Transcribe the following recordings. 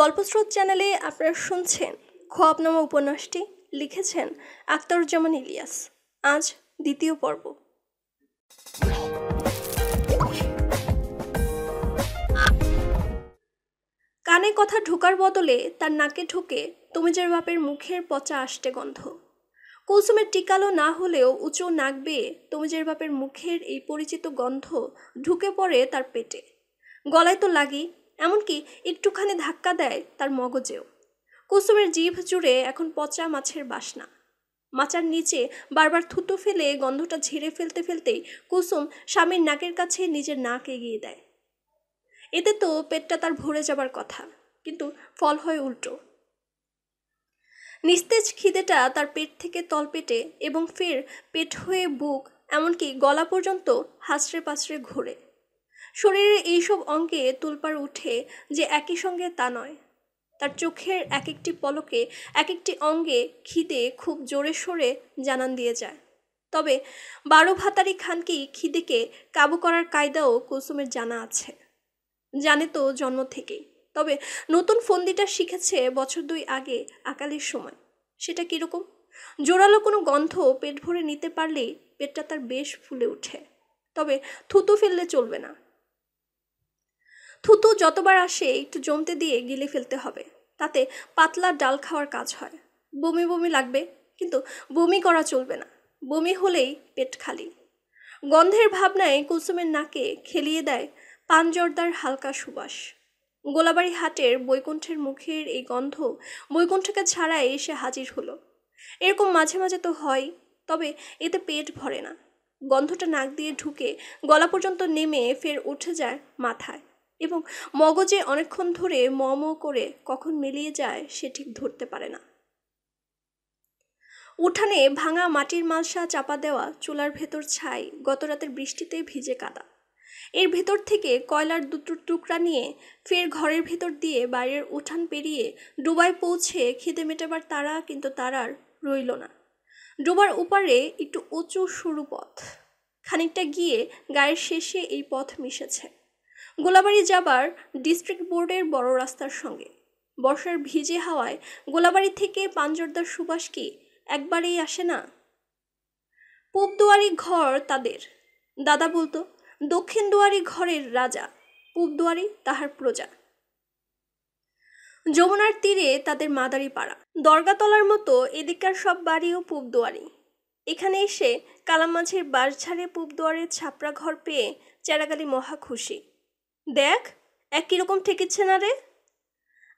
গল্পস্রোত চ্যানেলে আপনারা শুনছেন খোয়াব নামা উপন্যাসটি লিখেছেন আক্তরুজ্জামান ইলিয়াস আজ দ্বিতীয় পর্ব কানে কথা ঢোকার বদলে তার নাকে ঢুকে তমিজের বাপের মুখের পচা আসতে গন্ধ কুলসুমের টিকালো না হলেও উঁচু নাক বেয়ে তমিজের বাপের মুখের এই পরিচিত গন্ধ ঢুকে পড়ে তার পেটে গলায় তো লাগি এমনকি একটুখানি ধাক্কা দেয় তার মগজেও কুসুমের জিভ জুড়ে এখন পচা মাছের বাসনা মাচার নিচে বারবার থুতু ফেলে গন্ধটা ঝেড়ে ফেলতে ফেলতেই কুসুম স্বামীর নাকের কাছে নিজের নাক এগিয়ে দেয় এতে তো পেটটা তার ভরে যাবার কথা কিন্তু ফল হয় উল্টো নিস্তেজ খিদেটা তার পেট থেকে তলপেটে এবং ফের পেট হয়ে বুক এমনকি গলা পর্যন্ত হাসড়ে পাসড়ে ঘোরে শরীরের এইসব অঙ্গে তুলপার উঠে যে একই সঙ্গে তা নয় তার চোখের এক একটি পলকে এক একটি অঙ্গে খিদে খুব জোরে সরে জানান দিয়ে যায় তবে বারো ভাতারি খানকেই খিদেকে কাবু করার কায়দাও কুসুমের জানা আছে জানে তো জন্ম থেকেই তবে নতুন ফন্দিটা শিখেছে বছর দুই আগে আকালের সময় সেটা কীরকম জোরালো কোনো গন্ধ পেট ভরে নিতে পারলেই পেটটা তার বেশ ফুলে ওঠে তবে থুতু ফেললে চলবে না থুতু যতবার আসে একটু জমতে দিয়ে গিলে ফেলতে হবে তাতে পাতলা ডাল খাওয়ার কাজ হয় বমি বমি লাগবে কিন্তু বমি করা চলবে না বমি হলেই পেট খালি গন্ধের ভাবনায় কুলসুমের নাকে খেলিয়ে দেয় পানজর্দার হালকা সুবাস গোলাবাড়ি হাটের বৈকুণ্ঠের মুখের এই গন্ধ বৈকুণ্ঠকে ছাড়াই এসে হাজির হলো এরকম মাঝে মাঝে তো হয় তবে এতে পেট ভরে না গন্ধটা নাক দিয়ে ঢুকে গলা পর্যন্ত নেমে ফের উঠে যায় মাথায় এবং মগজে অনেকক্ষণ ধরে ম করে কখন মিলিয়ে যায় সে ঠিক ধরতে পারে না উঠানে ভাঙা মাটির মালসা চাপা দেওয়া চুলার ভেতর ছাই গত রাতের বৃষ্টিতে ভিজে কাদা এর ভেতর থেকে কয়লার দুটো টুকরা নিয়ে ফের ঘরের ভেতর দিয়ে বাইরের উঠান পেরিয়ে ডুবায় পৌঁছে খিদে মেটাবার তারা কিন্তু তারার রইল না ডোবার উপারে একটু উঁচু সরু পথ খানিকটা গিয়ে গায়ের শেষে এই পথ মিশেছে গোলাবাড়ি যাবার ডিস্ট্রিক্ট বোর্ডের বড় রাস্তার সঙ্গে বর্ষার ভিজে হাওয়ায় গোলাবাড়ি থেকে পাঞ্জরদার সুবাস কি একবারেই আসে না পূব দুয়ারি ঘর তাদের দাদা বলতো দক্ষিণ দুয়ারি ঘরের রাজা পূব দুয়ারি তাহার প্রজা যমুনার তীরে তাদের মাদারি পাড়া দরগাতলার মতো এদিককার সব বাড়িও পূব দুয়ারি এখানে এসে কালামাঝির ছাড়ে পূব দুয়ারের ছাপড়া ঘর পেয়ে চেরাগালি মহা খুশি দেখ এক কীরকম ঠেকেছে না রে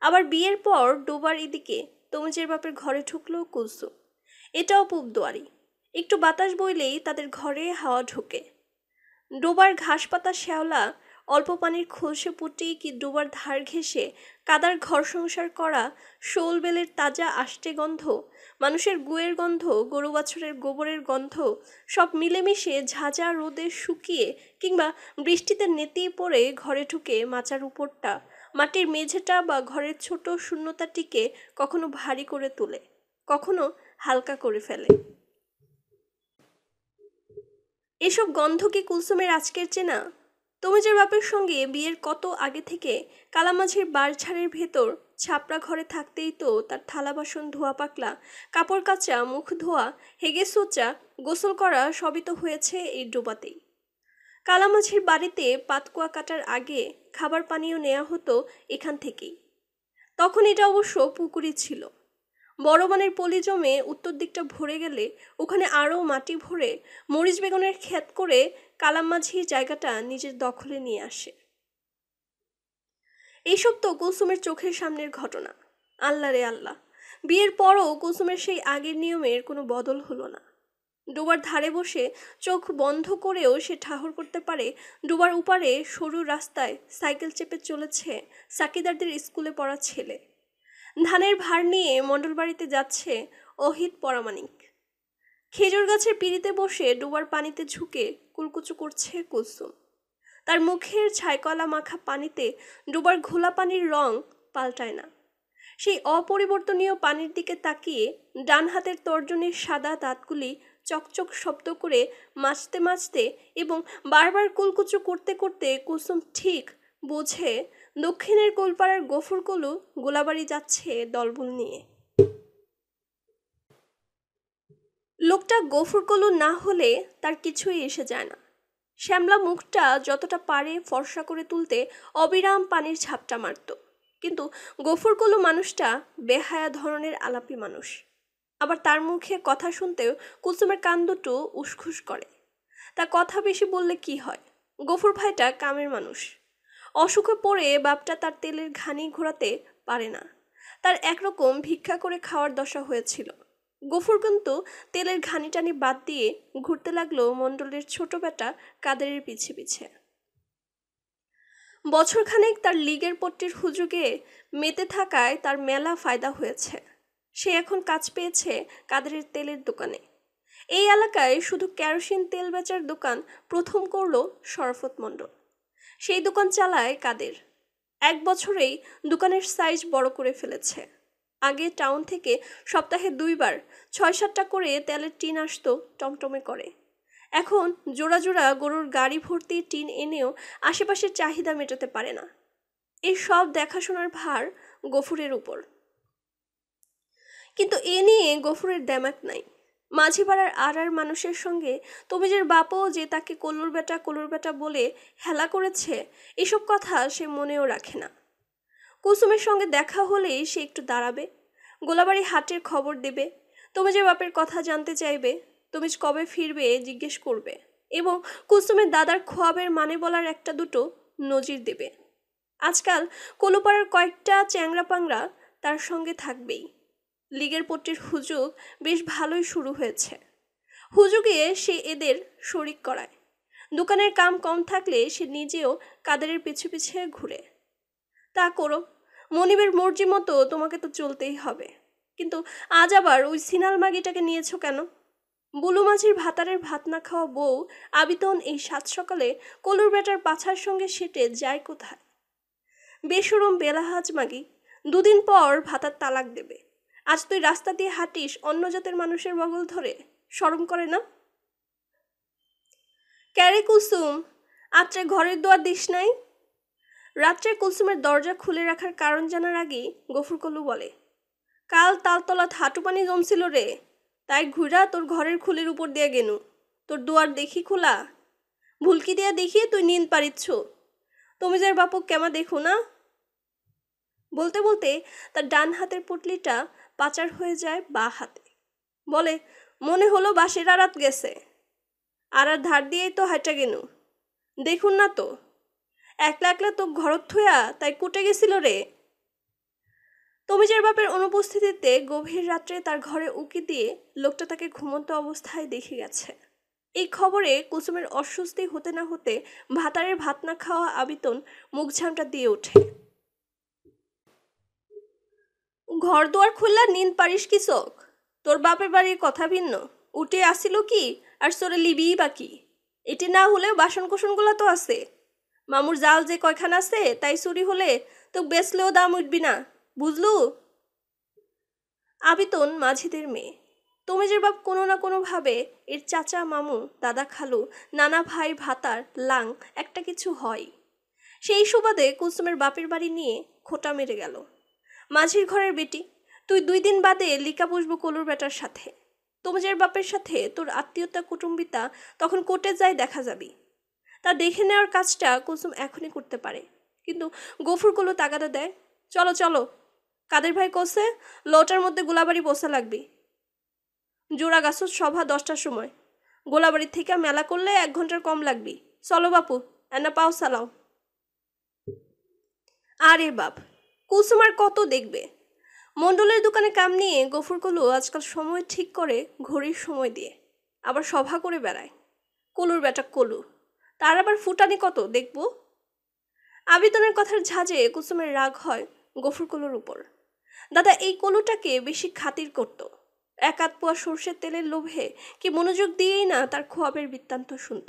আবার বিয়ের পর ডোবার এদিকে তমুজের বাপের ঘরে ঢুকলো কুলসু এটাও পূব দুয়ারি একটু বাতাস বইলেই তাদের ঘরে হাওয়া ঢুকে ডোবার ঘাস পাতা শ্যাওলা অল্প পানির খোলসে পুটি কি ডোবার ধার ঘেসে কাদার ঘর সংসার করা শোল বেলের তাজা আষ্টে গন্ধ মানুষের গুয়ের গন্ধ গরু বাছরের গোবরের গন্ধ সব মিলেমিশে ঝাঁঝা রোদে শুকিয়ে কিংবা বৃষ্টিতে নেতিয়ে পড়ে ঘরে ঢুকে মাচার উপরটা মাটির মেঝেটা বা ঘরের ছোট শূন্যতাটিকে কখনো ভারী করে তোলে কখনো হালকা করে ফেলে এসব গন্ধ কি কুলসুমের আজকের চেনা তমিজের বাপের সঙ্গে বিয়ের কত আগে থেকে কালামাঝির বারছাড়ের ভেতর ছাপড়া ঘরে থাকতেই তো তার থালা বাসন ধোয়া পাকলা কাপড় কাচা মুখ ধোয়া হেগে সোচা গোসল করা সবই তো হয়েছে এই ডোবাতেই কালামাঝির বাড়িতে পাতকুয়া কাটার আগে খাবার পানীয় নেওয়া হতো এখান থেকেই তখন এটা অবশ্য পুকুরই ছিল বড়বানের পলি জমে উত্তর দিকটা ভরে গেলে ওখানে আরও মাটি ভরে মরিচ বেগুনের ক্ষেত করে কালাম মাঝি জায়গাটা নিজের দখলে নিয়ে আসে এইসব তো কুলসুমের চোখের সামনের ঘটনা আল্লাহ রে আল্লাহ বিয়ের পরও কুসুমের সেই আগের নিয়মের কোনো বদল হলো না ডোবার ধারে বসে চোখ বন্ধ করেও সে ঠাহর করতে পারে ডোবার উপারে সরু রাস্তায় সাইকেল চেপে চলেছে সাকিদারদের স্কুলে পড়া ছেলে ধানের ভার নিয়ে মণ্ডলবাড়িতে যাচ্ছে অহিত পরামানিক খেজুর গাছের পিড়িতে বসে ডোবার পানিতে ঝুঁকে কুরকুচু করছে কুসুম তার মুখের ছাইকলা মাখা পানিতে ডুবার ঘোলা পানির রং পাল্টায় না সেই অপরিবর্তনীয় পানির দিকে তাকিয়ে ডান হাতের তর্জনীর সাদা দাঁতগুলি চকচক শব্দ করে মাছতে মাছতে এবং বারবার কুলকুচু করতে করতে কুসুম ঠিক বোঝে দক্ষিণের কোলপাড়ার গফুরকলু গোলাবাড়ি যাচ্ছে দলবল নিয়ে লোকটা গফুরকলু না হলে তার কিছুই এসে যায় না শ্যামলা মুখটা যতটা পারে ফর্সা করে তুলতে অবিরাম পানির ঝাপটা মারত কিন্তু গফুরকুলো মানুষটা বেহায়া ধরনের আলাপি মানুষ আবার তার মুখে কথা শুনতেও কুলসুমের কান দুটো উসখুস করে তা কথা বেশি বললে কি হয় গফুর ভাইটা কামের মানুষ অসুখে পড়ে বাপটা তার তেলের ঘানি ঘোরাতে পারে না তার একরকম ভিক্ষা করে খাওয়ার দশা হয়েছিল গফুর কিন্তু তেলের ঘানি টানি বাদ দিয়ে ঘুরতে লাগলো মণ্ডলের ছোট বেটা কাদেরের পিছে পিছে বছরখানেক তার লিগের পট্টির হুজুগে মেতে থাকায় তার মেলা ফায়দা হয়েছে সে এখন কাজ পেয়েছে কাদেরের তেলের দোকানে এই এলাকায় শুধু কেরোসিন তেল বেচার দোকান প্রথম করল শরফত মণ্ডল সেই দোকান চালায় কাদের এক বছরেই দোকানের সাইজ বড় করে ফেলেছে আগে টাউন থেকে সপ্তাহে দুইবার ছয় সাতটা করে তেলের টিন আসতো টমটমে করে এখন জোড়া জোড়া গরুর গাড়ি ভর্তি টিন এনেও আশেপাশের চাহিদা মেটাতে পারে না এই সব দেখাশোনার ভার গফুরের উপর কিন্তু এ নিয়ে গফুরের দেমাক নাই মাঝে পাড়ার আর আর মানুষের সঙ্গে যে বাপও যে তাকে কলুর বেটা কলুর বেটা বলে হেলা করেছে এসব কথা সে মনেও রাখে না কুসুমের সঙ্গে দেখা হলে সে একটু দাঁড়াবে গোলাবাড়ি হাটের খবর দেবে তুমি যে বাপের কথা জানতে চাইবে তুমি কবে ফিরবে জিজ্ঞেস করবে এবং কুসুমের দাদার খোয়াবের মানে বলার একটা দুটো নজির দেবে আজকাল কলুপাড়ার কয়েকটা চ্যাংরা পাংরা তার সঙ্গে থাকবেই লিগের পট্টির হুজুগ বেশ ভালোই শুরু হয়েছে হুজুগে সে এদের শরিক করায় দোকানের কাম কম থাকলে সে নিজেও কাদেরের পিছু পিছে ঘুরে তা করো মনিবের মর্জি মতো তোমাকে তো চলতেই হবে কিন্তু আজ আবার ওই সিনাল মাগিটাকে নিয়েছো কেন বুলু মাঝির ভাতারের ভাত না খাওয়া বউ আবিতন এই সাত সকালে কলুর বেটার পাছার সঙ্গে সেটে যায় কোথায় বেসরম বেলাহাজ মাগি দুদিন পর ভাতার তালাক দেবে আজ তুই রাস্তা দিয়ে হাঁটিস অন্য জাতের মানুষের বগল ধরে সরম করে না ক্যারে কুসুম আত্রে ঘরের দোয়ার দিস নাই রাত্রে কুলসুমের দরজা খুলে রাখার কারণ জানার আগেই গফুর কলু বলে কাল তালতলাত হাঁটু পানি জমছিল রে তাই ঘুরা তোর ঘরের খুলির উপর দিয়ে গেনু তোর দুয়ার দেখি খোলা ভুলকি দিয়া দেখিয়ে তুই নিন পারিচ্ছ তুমি যার বাপক কেমা দেখো না বলতে বলতে তার ডান হাতের পুটলিটা পাচার হয়ে যায় বা হাতে বলে মনে হলো বাসের আড়াত গেছে আর আর ধার দিয়েই তো হাঁটা গেনু দেখুন না তো একলা একলা তো ঘরত থুয়া তাই কুটে গেছিল রে তমিজের বাপের অনুপস্থিতিতে গভীর রাত্রে তার ঘরে উকি দিয়ে লোকটা তাকে ঘুমন্ত অবস্থায় দেখে গেছে এই খবরে কুসুমের অস্বস্তি হতে না হতে ভাতারের ভাত না খাওয়া আবিতন ঝামটা দিয়ে ওঠে ঘর দুয়ার খুললা নিন পারিস কি শোক তোর বাপের বাড়ির কথা ভিন্ন উঠে আসিল কি আর সরে লিবিই বা কি এটি না হলে বাসন কোসনগুলো তো আছে মামুর জাল যে কয়খান আছে তাই চুরি হলে তো বেচলেও দাম উঠবি না বুঝলু আবিতন মাঝিদের মেয়ে যে বাপ কোনো না কোনোভাবে এর চাচা মামু দাদা খালু নানা ভাই ভাতার লাং একটা কিছু হয় সেই সুবাদে কুসুমের বাপের বাড়ি নিয়ে খোটা মেরে গেল মাঝির ঘরের বেটি তুই দুই দিন বাদে লিকা বসবো কলুর বেটার সাথে তোমেজের বাপের সাথে তোর আত্মীয়তা কুটুম্বিতা তখন কোর্টে যাই দেখা যাবি তা দেখে নেওয়ার কাজটা কুসুম এখনই করতে পারে কিন্তু গফুরগুলো তাগাদা দেয় চলো চলো কাদের ভাই কোসে লটার মধ্যে গোলাবাড়ি বসে লাগবি জোড়া গাছের সভা দশটার সময় গোলাবাড়ির থেকে মেলা করলে এক ঘন্টার কম লাগবি চলো বাপু এনা পাও সালাও আরে বাপ কুসুম আর কত দেখবে মণ্ডলের দোকানে কাম নিয়ে গফুরগুলো আজকাল সময় ঠিক করে ঘড়ির সময় দিয়ে আবার সভা করে বেড়ায় কলুর বেটা কলু তার আবার ফুটানি কত দেখব আবেদনের কথার ঝাঁজে কুসুমের রাগ হয় গফুর কলুর উপর দাদা এই কলুটাকে বেশি খাতির করত এক আধ পোয়া সর্ষের তেলের লোভে কি মনোযোগ দিয়েই না তার খোয়াবের বৃত্তান্ত শুনত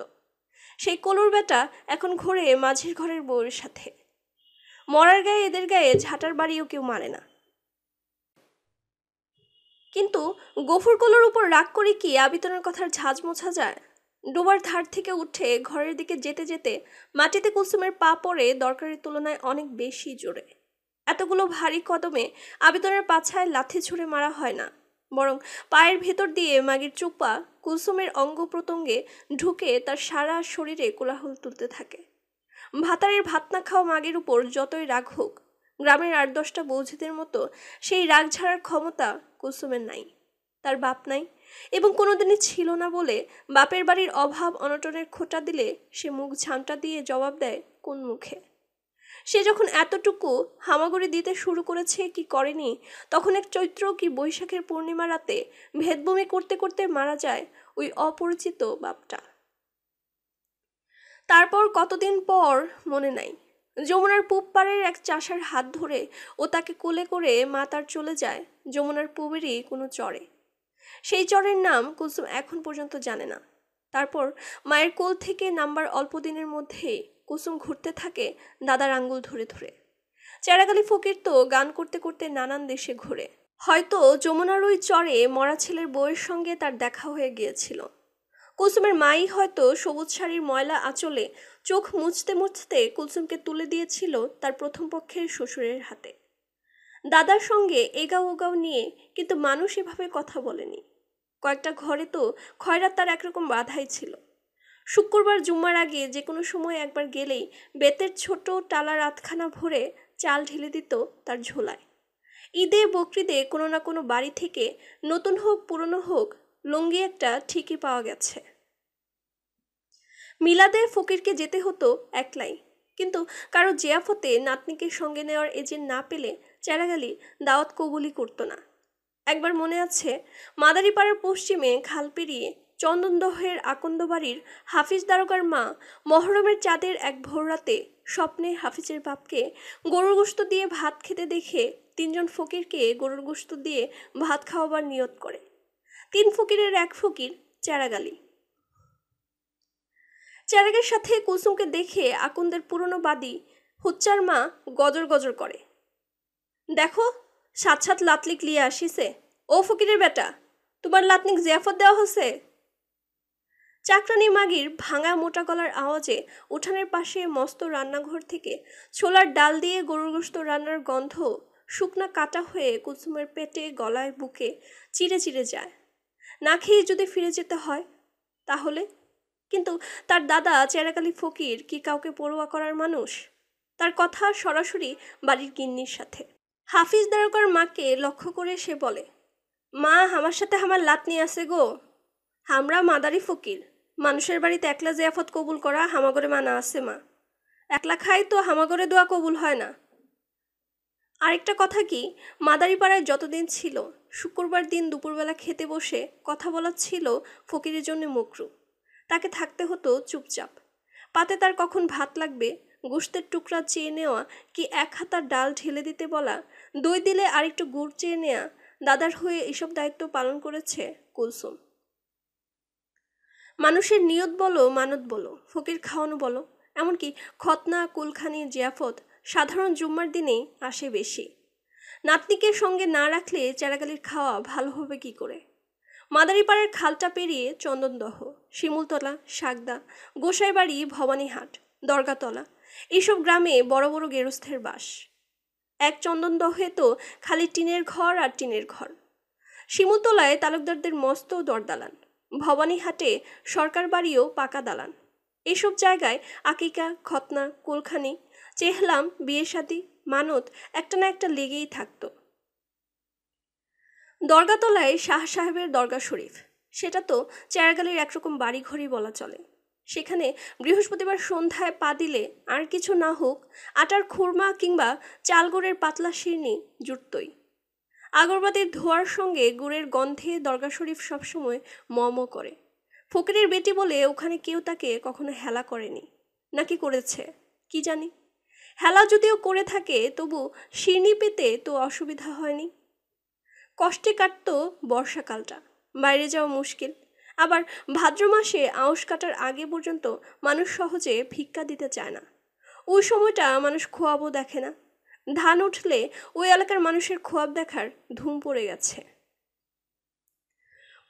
সেই কলুর বেটা এখন ঘোরে মাঝের ঘরের বউয়ের সাথে মরার গায়ে এদের গায়ে ঝাঁটার বাড়িও কেউ মারে না কিন্তু গফুর কলুর উপর রাগ করে কি আবিতনের কথার ঝাঁজ মোছা যায় ডোবার ধার থেকে উঠে ঘরের দিকে যেতে যেতে মাটিতে কুলসুমের পা পড়ে দরকারের তুলনায় অনেক বেশি জোরে এতগুলো ভারী কদমে আবেদনের পাছায় লাথি ছুঁড়ে মারা হয় না বরং পায়ের ভেতর দিয়ে মাগির চুপা কুলসুমের অঙ্গ প্রত্যঙ্গে ঢুকে তার সারা শরীরে কোলাহল তুলতে থাকে ভাতারের ভাত না খাওয়া মাগের উপর যতই রাগ হোক গ্রামের আট দশটা বৌঝিদের মতো সেই রাগ ঝাড়ার ক্ষমতা কুসুমের নাই তার বাপ নাই এবং কোনোদিনই ছিল না বলে বাপের বাড়ির অভাব অনটনের খোঁটা দিলে সে মুখ ঝামটা দিয়ে জবাব দেয় কোন মুখে সে যখন এতটুকু হামাগুড়ি দিতে শুরু করেছে কি করেনি তখন এক চৈত্র কি বৈশাখের পূর্ণিমা রাতে ভেদভূমি করতে করতে মারা যায় ওই অপরিচিত বাপটা তারপর কতদিন পর মনে নাই যমুনার পূব পাড়ের এক চাষার হাত ধরে ও তাকে কোলে করে মা তার চলে যায় যমুনার পুবেরই কোনো চরে সেই চরের নাম কুলসুম এখন পর্যন্ত জানে না তারপর মায়ের কোল থেকে নাম্বার অল্প দিনের মধ্যেই কুসুম ঘুরতে থাকে দাদার আঙ্গুল ধরে ধরে চেরাগালি ফকির তো গান করতে করতে নানান দেশে ঘোরে হয়তো যমুনার ওই চরে মরা ছেলের বউয়ের সঙ্গে তার দেখা হয়ে গিয়েছিল কুসুমের মাই হয়তো সবুজ শাড়ির ময়লা আঁচলে চোখ মুছতে মুছতে কুলসুমকে তুলে দিয়েছিল তার প্রথম পক্ষের শ্বশুরের হাতে দাদার সঙ্গে এগাও ওগাও নিয়ে কিন্তু মানুষ এভাবে কথা বলেনি কয়েকটা ঘরে তো খয়রাত তার একরকম বাধাই ছিল শুক্রবার জুম্মার আগে যে কোনো সময় একবার গেলেই বেতের ছোট টালা রাতখানা ভরে চাল ঢেলে দিত তার ঝোলায় ঈদে বকরিদে কোনো না কোনো বাড়ি থেকে নতুন হোক পুরনো হোক লুঙ্গি একটা ঠিকই পাওয়া গেছে মিলাদে ফকিরকে যেতে হতো একলাই কিন্তু কারো জিয়াফতে নাতনিকে সঙ্গে নেওয়ার এজেন্ট না পেলে চেরাগালি দাওয়াত কবুলি করত না একবার মনে আছে মাদারীপাড়ার পশ্চিমে খাল পেরিয়ে চন্দনদহের আকন্দবাড়ির হাফিজ দ্বারকার মা মহরমের চাঁদের এক ভোররাতে স্বপ্নে হাফিজের বাপকে গরুর গোস্ত দিয়ে ভাত খেতে দেখে তিনজন ফকিরকে গরুর গোস্ত দিয়ে ভাত খাওয়াবার নিয়ত করে তিন ফকিরের এক ফকির চেরাগালি চেরাগের সাথে কুসুমকে দেখে আকন্দের পুরনো বাদী হুচ্চার মা গজর গজর করে দেখো সাত সাত লাতলিক লিয়ে আসিছে ও ফকিরের বেটা তোমার লাতনিক জিয়াফত দেওয়া হচ্ছে চাকরানি মাগির ভাঙা মোটা গলার আওয়াজে উঠানের পাশে মস্ত রান্নাঘর থেকে ছোলার ডাল দিয়ে গরুর গোস্ত রান্নার গন্ধ শুকনা কাটা হয়ে কুসুমের পেটে গলায় বুকে চিড়ে চিড়ে যায় না খেয়ে যদি ফিরে যেতে হয় তাহলে কিন্তু তার দাদা চেরাকালি ফকির কি কাউকে পড়ুয়া করার মানুষ তার কথা সরাসরি বাড়ির গিন্নির সাথে হাফিজ দারোগার মাকে লক্ষ্য করে সে বলে মা আমার সাথে আমার লাত নিয়ে আছে গো হামরা মাদারি ফকির মানুষের বাড়িতে একলা জিয়াফত কবুল করা হামাগরে মানা আছে মা একলা খাই তো হামাগরে দোয়া কবুল হয় না আরেকটা কথা কি পাড়ায় যতদিন ছিল শুক্রবার দিন দুপুরবেলা খেতে বসে কথা বলা ছিল ফকিরের জন্য মুকরু তাকে থাকতে হতো চুপচাপ পাতে তার কখন ভাত লাগবে গোস্তের টুকরা চেয়ে নেওয়া কি এক হাতার ডাল ঢেলে দিতে বলা দই দিলে আরেকটু গুড় চেয়ে নেয়া দাদার হয়ে এসব দায়িত্ব পালন করেছে কুলসুম মানুষের নিয়ত বলো মানত বলো ফকির খাওয়ানো বলো এমনকি খতনা কুলখানি জিয়াফত সাধারণ জুম্মার দিনেই আসে বেশি নাতনিকে সঙ্গে না রাখলে চেরাগালির খাওয়া ভালো হবে কি করে মাদারীপাড়ার খালটা পেরিয়ে চন্দনদহ শিমুলতলা শাকদা গোসাইবাড়ি ভবানীহাট দরগাতলা এইসব গ্রামে বড় বড় গেরস্থের বাস এক চন্দন দহে তো খালি টিনের ঘর আর টিনের ঘর শিমুলতলায় তালুকদারদের মস্ত দরদালান ভবানীহাটে সরকার বাড়িও পাকা দালান এসব জায়গায় আকিকা খতনা কুলখানি চেহলাম বিয়ে শাদি মানত একটা না একটা লেগেই থাকতো দরগাতলায় শাহ সাহেবের দরগা শরীফ সেটা তো চেয়ারগালির একরকম বাড়িঘরই বলা চলে সেখানে বৃহস্পতিবার সন্ধ্যায় পা দিলে আর কিছু না হোক আটার খুরমা কিংবা চালগুড়ের পাতলা শিরনি জুটতই আগরবাতির ধোয়ার সঙ্গে গুড়ের গন্ধে দরগা শরীফ সবসময় মম করে ফকিরের বেটি বলে ওখানে কেউ তাকে কখনো হেলা করেনি নাকি করেছে কি জানি হেলা যদিও করে থাকে তবু শিরনি পেতে তো অসুবিধা হয়নি কষ্টে কাটত বর্ষাকালটা বাইরে যাওয়া মুশকিল আবার ভাদ্র মাসে আঁশ কাটার আগে পর্যন্ত মানুষ সহজে ভিক্ষা দিতে চায় না ওই সময়টা মানুষ খোয়াবও দেখে না ধান উঠলে ওই এলাকার মানুষের খোয়াব দেখার ধুম পড়ে গেছে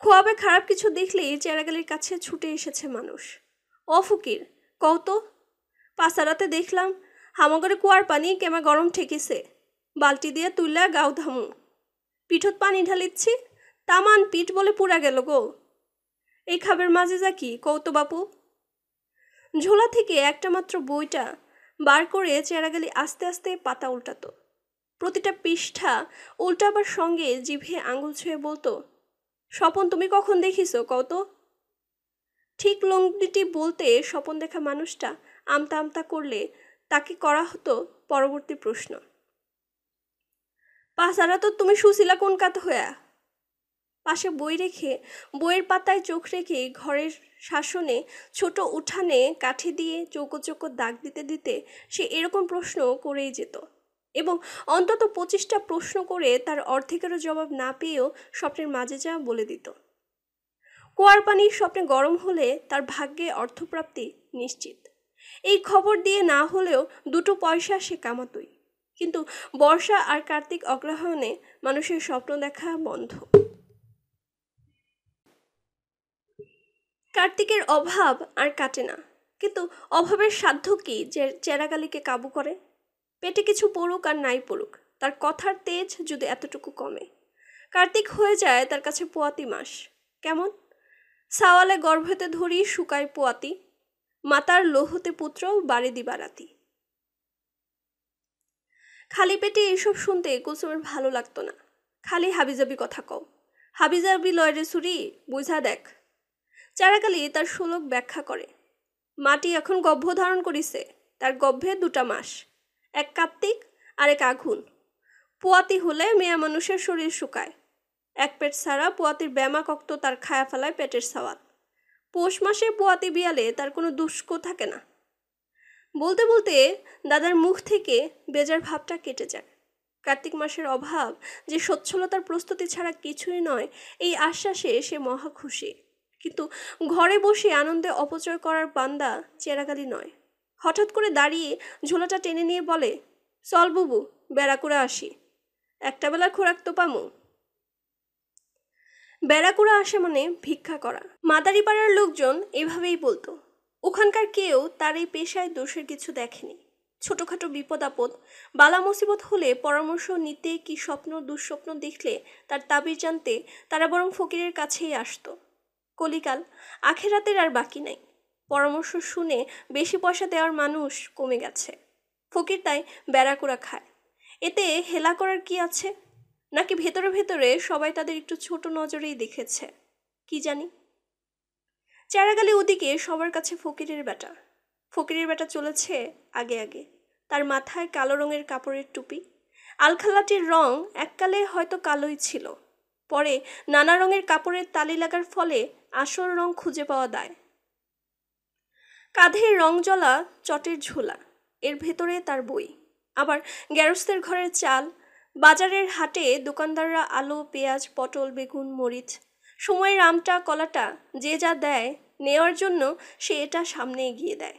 খোয়াবে খারাপ কিছু দেখলেই চেরাগালির কাছে ছুটে এসেছে মানুষ অফকির কত পাসারাতে দেখলাম হামাগরে কুয়ার পানি কেমা গরম ঠেকেছে বালটি দিয়ে তুইলা গাও ধামু পিঠত পানি ঢালিচ্ছি তামান পিঠ বলে পুরা গেল গো এই খাবের যা কি বাপু ঝোলা থেকে একটা মাত্র বইটা বার করে চেরাগালি আস্তে আস্তে পাতা উল্টাতো প্রতিটা পৃষ্ঠা উল্টাবার সঙ্গে জিভে আঙুল ছুঁয়ে বলতো স্বপন তুমি কখন দেখিস কত ঠিক লংডিটি বলতে স্বপন দেখা মানুষটা আমতা আমতা করলে তাকে করা হতো পরবর্তী প্রশ্ন পাসারা তো তুমি সুশীলা কোন কাত হয়া পাশে বই রেখে বইয়ের পাতায় চোখ রেখে ঘরের শাসনে ছোট উঠানে কাঠি দিয়ে চৌকো চৌকো দাগ দিতে দিতে সে এরকম প্রশ্ন করেই যেত এবং অন্তত পঁচিশটা প্রশ্ন করে তার অর্ধেকেরও জবাব না পেয়েও স্বপ্নের মাঝে যা বলে দিত কুয়ার পানি স্বপ্নে গরম হলে তার ভাগ্যে অর্থপ্রাপ্তি নিশ্চিত এই খবর দিয়ে না হলেও দুটো পয়সা সে কামাতই কিন্তু বর্ষা আর কার্তিক অগ্রহায়ণে মানুষের স্বপ্ন দেখা বন্ধ কার্তিকের অভাব আর কাটে না কিন্তু অভাবের সাধ্য কি যে চেরাগালিকে কাবু করে পেটে কিছু পড়ুক আর নাই পড়ুক তার কথার তেজ যদি এতটুকু কমে কার্তিক হয়ে যায় তার কাছে পোয়াতি মাস কেমন সাওয়ালে গর্ভতে ধরি শুকায় পোয়াতি মাতার লোহতে পুত্র বাড়ি দিবারাতি খালি পেটে এসব শুনতে কুসুমের ভালো লাগতো না খালি হাবিজাবি কথা কও হাবিজাবি লয় সুরি বুঝা দেখ চারাকালি তার শ্লোক ব্যাখ্যা করে মাটি এখন গভ্য ধারণ করিছে তার গভ্যে দুটা মাস এক কার্তিক আর এক আঘুন পোয়াতি হলে মেয়া মানুষের শরীর শুকায় এক পেট ছাড়া পোয়াতির ব্যামাকক্ত তার খায়া ফেলায় পেটের সওয়াল পৌষ মাসে পোয়াতি বিয়ালে তার কোনো দুষ্ক থাকে না বলতে বলতে দাদার মুখ থেকে বেজার ভাবটা কেটে যায় কার্তিক মাসের অভাব যে সচ্ছলতার প্রস্তুতি ছাড়া কিছুই নয় এই আশ্বাসে সে মহা খুশি কিন্তু ঘরে বসে আনন্দে অপচয় করার বান্দা চেরাগালি নয় হঠাৎ করে দাঁড়িয়ে ঝোলাটা টেনে নিয়ে বলে চল বুবু করে আসি একটা বেলা খোরাক তো পামো করে আসে মানে ভিক্ষা করা মাদারিপাড়ার লোকজন এভাবেই বলতো ওখানকার কেউ তার এই পেশায় দোষের কিছু দেখেনি ছোটোখাটো বিপদ আপদ বালা মুসিবত হলে পরামর্শ নিতে কি স্বপ্ন দুঃস্বপ্ন দেখলে তার তাবির জানতে তারা বরং ফকিরের কাছেই আসতো কলিকাল আখেরাতের আর বাকি নাই পরামর্শ শুনে বেশি পয়সা দেওয়ার মানুষ কমে গেছে ফকির তাই বেড়াকোড়া খায় এতে হেলা করার কি আছে নাকি ভেতরে ভেতরে সবাই তাদের একটু ছোট নজরেই দেখেছে কি জানি চারাগালি ওদিকে সবার কাছে ফকিরের বেটা ফকিরের বেটা চলেছে আগে আগে তার মাথায় কালো রঙের কাপড়ের টুপি আলখাল্লাটির রং এককালে হয়তো কালোই ছিল পরে নানা রঙের কাপড়ের তালি লাগার ফলে আসল রং খুঁজে পাওয়া দায় কাঁধে রং জলা চটের ঝোলা এর ভেতরে তার বই আবার গ্যারস্তের ঘরের চাল বাজারের হাটে দোকানদাররা আলু পেঁয়াজ পটল বেগুন মরিচ সময়ের আমটা কলাটা যে যা দেয় নেওয়ার জন্য সে এটা সামনে এগিয়ে দেয়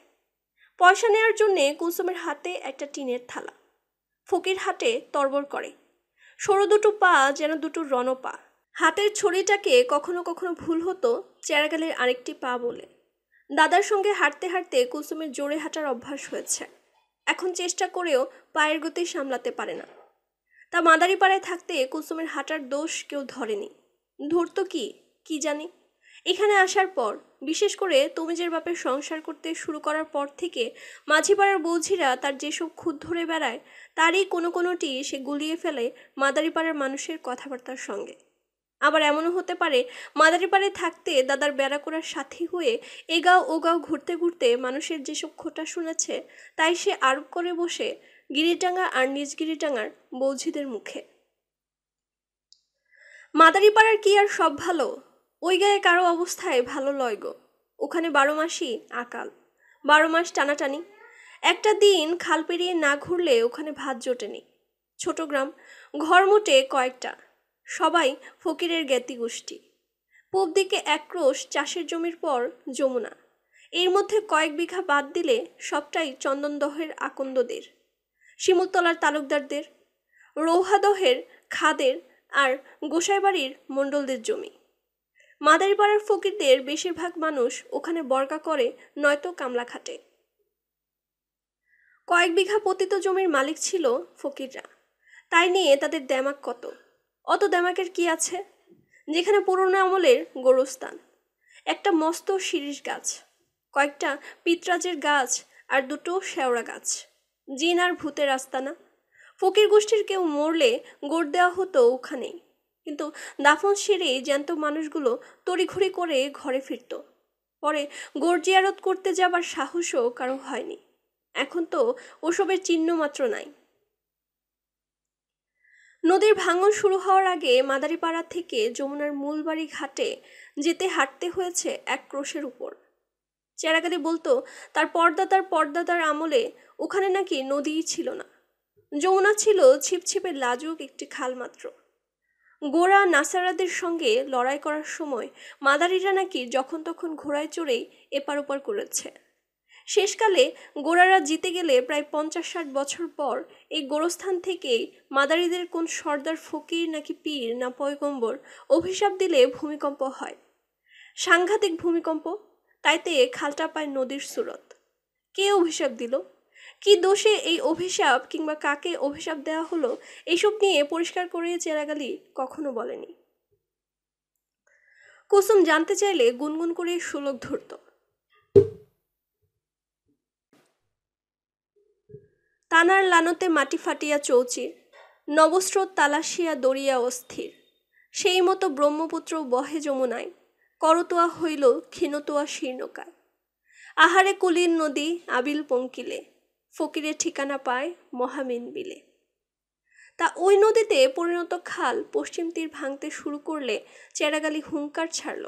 পয়সা নেওয়ার জন্যে কুলসুমের হাতে একটা টিনের থালা ফকির হাটে তরবর করে সরু দুটো পা যেন দুটো রণপা হাতের ছড়িটাকে কখনো কখনো ভুল হতো চেরাগালের আরেকটি পা বলে দাদার সঙ্গে হাঁটতে হাঁটতে কুসুমের জোরে হাঁটার অভ্যাস হয়েছে এখন চেষ্টা করেও পায়ের গতি সামলাতে পারে না তা মাদারিপাড়ায় থাকতে কুসুমের হাঁটার দোষ কেউ ধরেনি ধরতো কি কি জানি এখানে আসার পর বিশেষ করে তমিজের বাপের সংসার করতে শুরু করার পর থেকে মাঝিপাড়ার বৌঝিরা তার যেসব খুদ ধরে বেড়ায় তারই কোনো কোনোটি সে গুলিয়ে ফেলে মাদারিপাড়ার মানুষের কথাবার্তার সঙ্গে আবার এমনও হতে পারে মাদারিপাড়ে থাকতে দাদার বেড়া করার সাথী হয়ে এগাও ওগাও ঘুরতে ঘুরতে মানুষের যেসব খোটা শুনেছে তাই সে আরোপ করে বসে গিরিটাঙ্গা আর নিজ গিরিটাঙ্গার বৌঝিদের মুখে মাদারিপাড়ার কি আর সব ভালো ওই গায়ে কারো অবস্থায় ভালো লয় গো ওখানে বারো মাসই আকাল বারো মাস টানাটানি একটা দিন খাল পেরিয়ে না ঘুরলে ওখানে ভাত জোটেনি ছোট গ্রাম ঘর মোটে কয়েকটা সবাই ফকিরের জ্ঞাতি গোষ্ঠী পূব দিকে এক ক্রোশ চাষের জমির পর যমুনা এর মধ্যে কয়েক বিঘা বাদ দিলে সবটাই চন্দনদহের আকন্দদের শিমুলতলার তালুকদারদের রৌহাদহের খাদের আর গোসাইবাড়ির মণ্ডলদের জমি মাদারিপাড়ার ফকিরদের বেশিরভাগ মানুষ ওখানে বর্গা করে নয়তো কামলা খাটে কয়েক বিঘা পতিত জমির মালিক ছিল ফকিররা তাই নিয়ে তাদের দেমাক কত অত দেমাকের কি আছে যেখানে পুরনো আমলের গরুস্থান একটা মস্ত শিরিষ গাছ কয়েকটা পিতরাজের গাছ আর দুটো শেওড়া গাছ জিন আর ভূতের আস্তানা ফকির গোষ্ঠীর কেউ মরলে গোড় দেওয়া হতো ওখানেই কিন্তু দাফন সেরে জ্যান্ত মানুষগুলো তড়িঘড়ি করে ঘরে ফিরত পরে গোড় জিয়ারত করতে যাবার সাহসও কারো হয়নি এখন তো ওসবের চিহ্ন মাত্র নাই নদীর ভাঙন শুরু হওয়ার আগে মাদারীপাড়া থেকে যমুনার মূলবাড়ি ঘাটে যেতে হাঁটতে হয়েছে এক ক্রোশের উপর চেরাগাদি বলতো তার পর্দাদার পর্দাদার আমলে ওখানে নাকি নদীই ছিল না যমুনা ছিল ছিপছিপে লাজুক একটি খাল মাত্র গোড়া নাসারাদের সঙ্গে লড়াই করার সময় মাদারিরা নাকি যখন তখন ঘোড়ায় চড়েই এপার ওপার করেছে শেষকালে গোড়ারা জিতে গেলে প্রায় পঞ্চাশ ষাট বছর পর এই গোরস্থান থেকেই মাদারিদের কোন সর্দার ফকির নাকি পীর না পয়গম্বর অভিশাপ দিলে ভূমিকম্প হয় সাংঘাতিক ভূমিকম্প তাইতে খালটা পায় নদীর সুরত কে অভিশাপ দিল কি দোষে এই অভিশাপ কিংবা কাকে অভিশাপ দেওয়া হলো এইসব নিয়ে পরিষ্কার করে চেরাগালি কখনো বলেনি কুসুম জানতে চাইলে গুনগুন করে সুলক ধরত তানার লানতে মাটি ফাটিয়া চৌচির নবস্রোত তালাশিয়া দরিয়া অস্থির সেই মতো ব্রহ্মপুত্র বহে যমুনায় করতোয়া হইল ক্ষীণতোয়া শীর্ণকায় আহারে কুলির নদী আবিল পঙ্কিলে ফকিরে ঠিকানা পায় মহামিন বিলে তা ওই নদীতে পরিণত খাল পশ্চিম তীর ভাঙতে শুরু করলে চেরাগালি হুঙ্কার ছাড়ল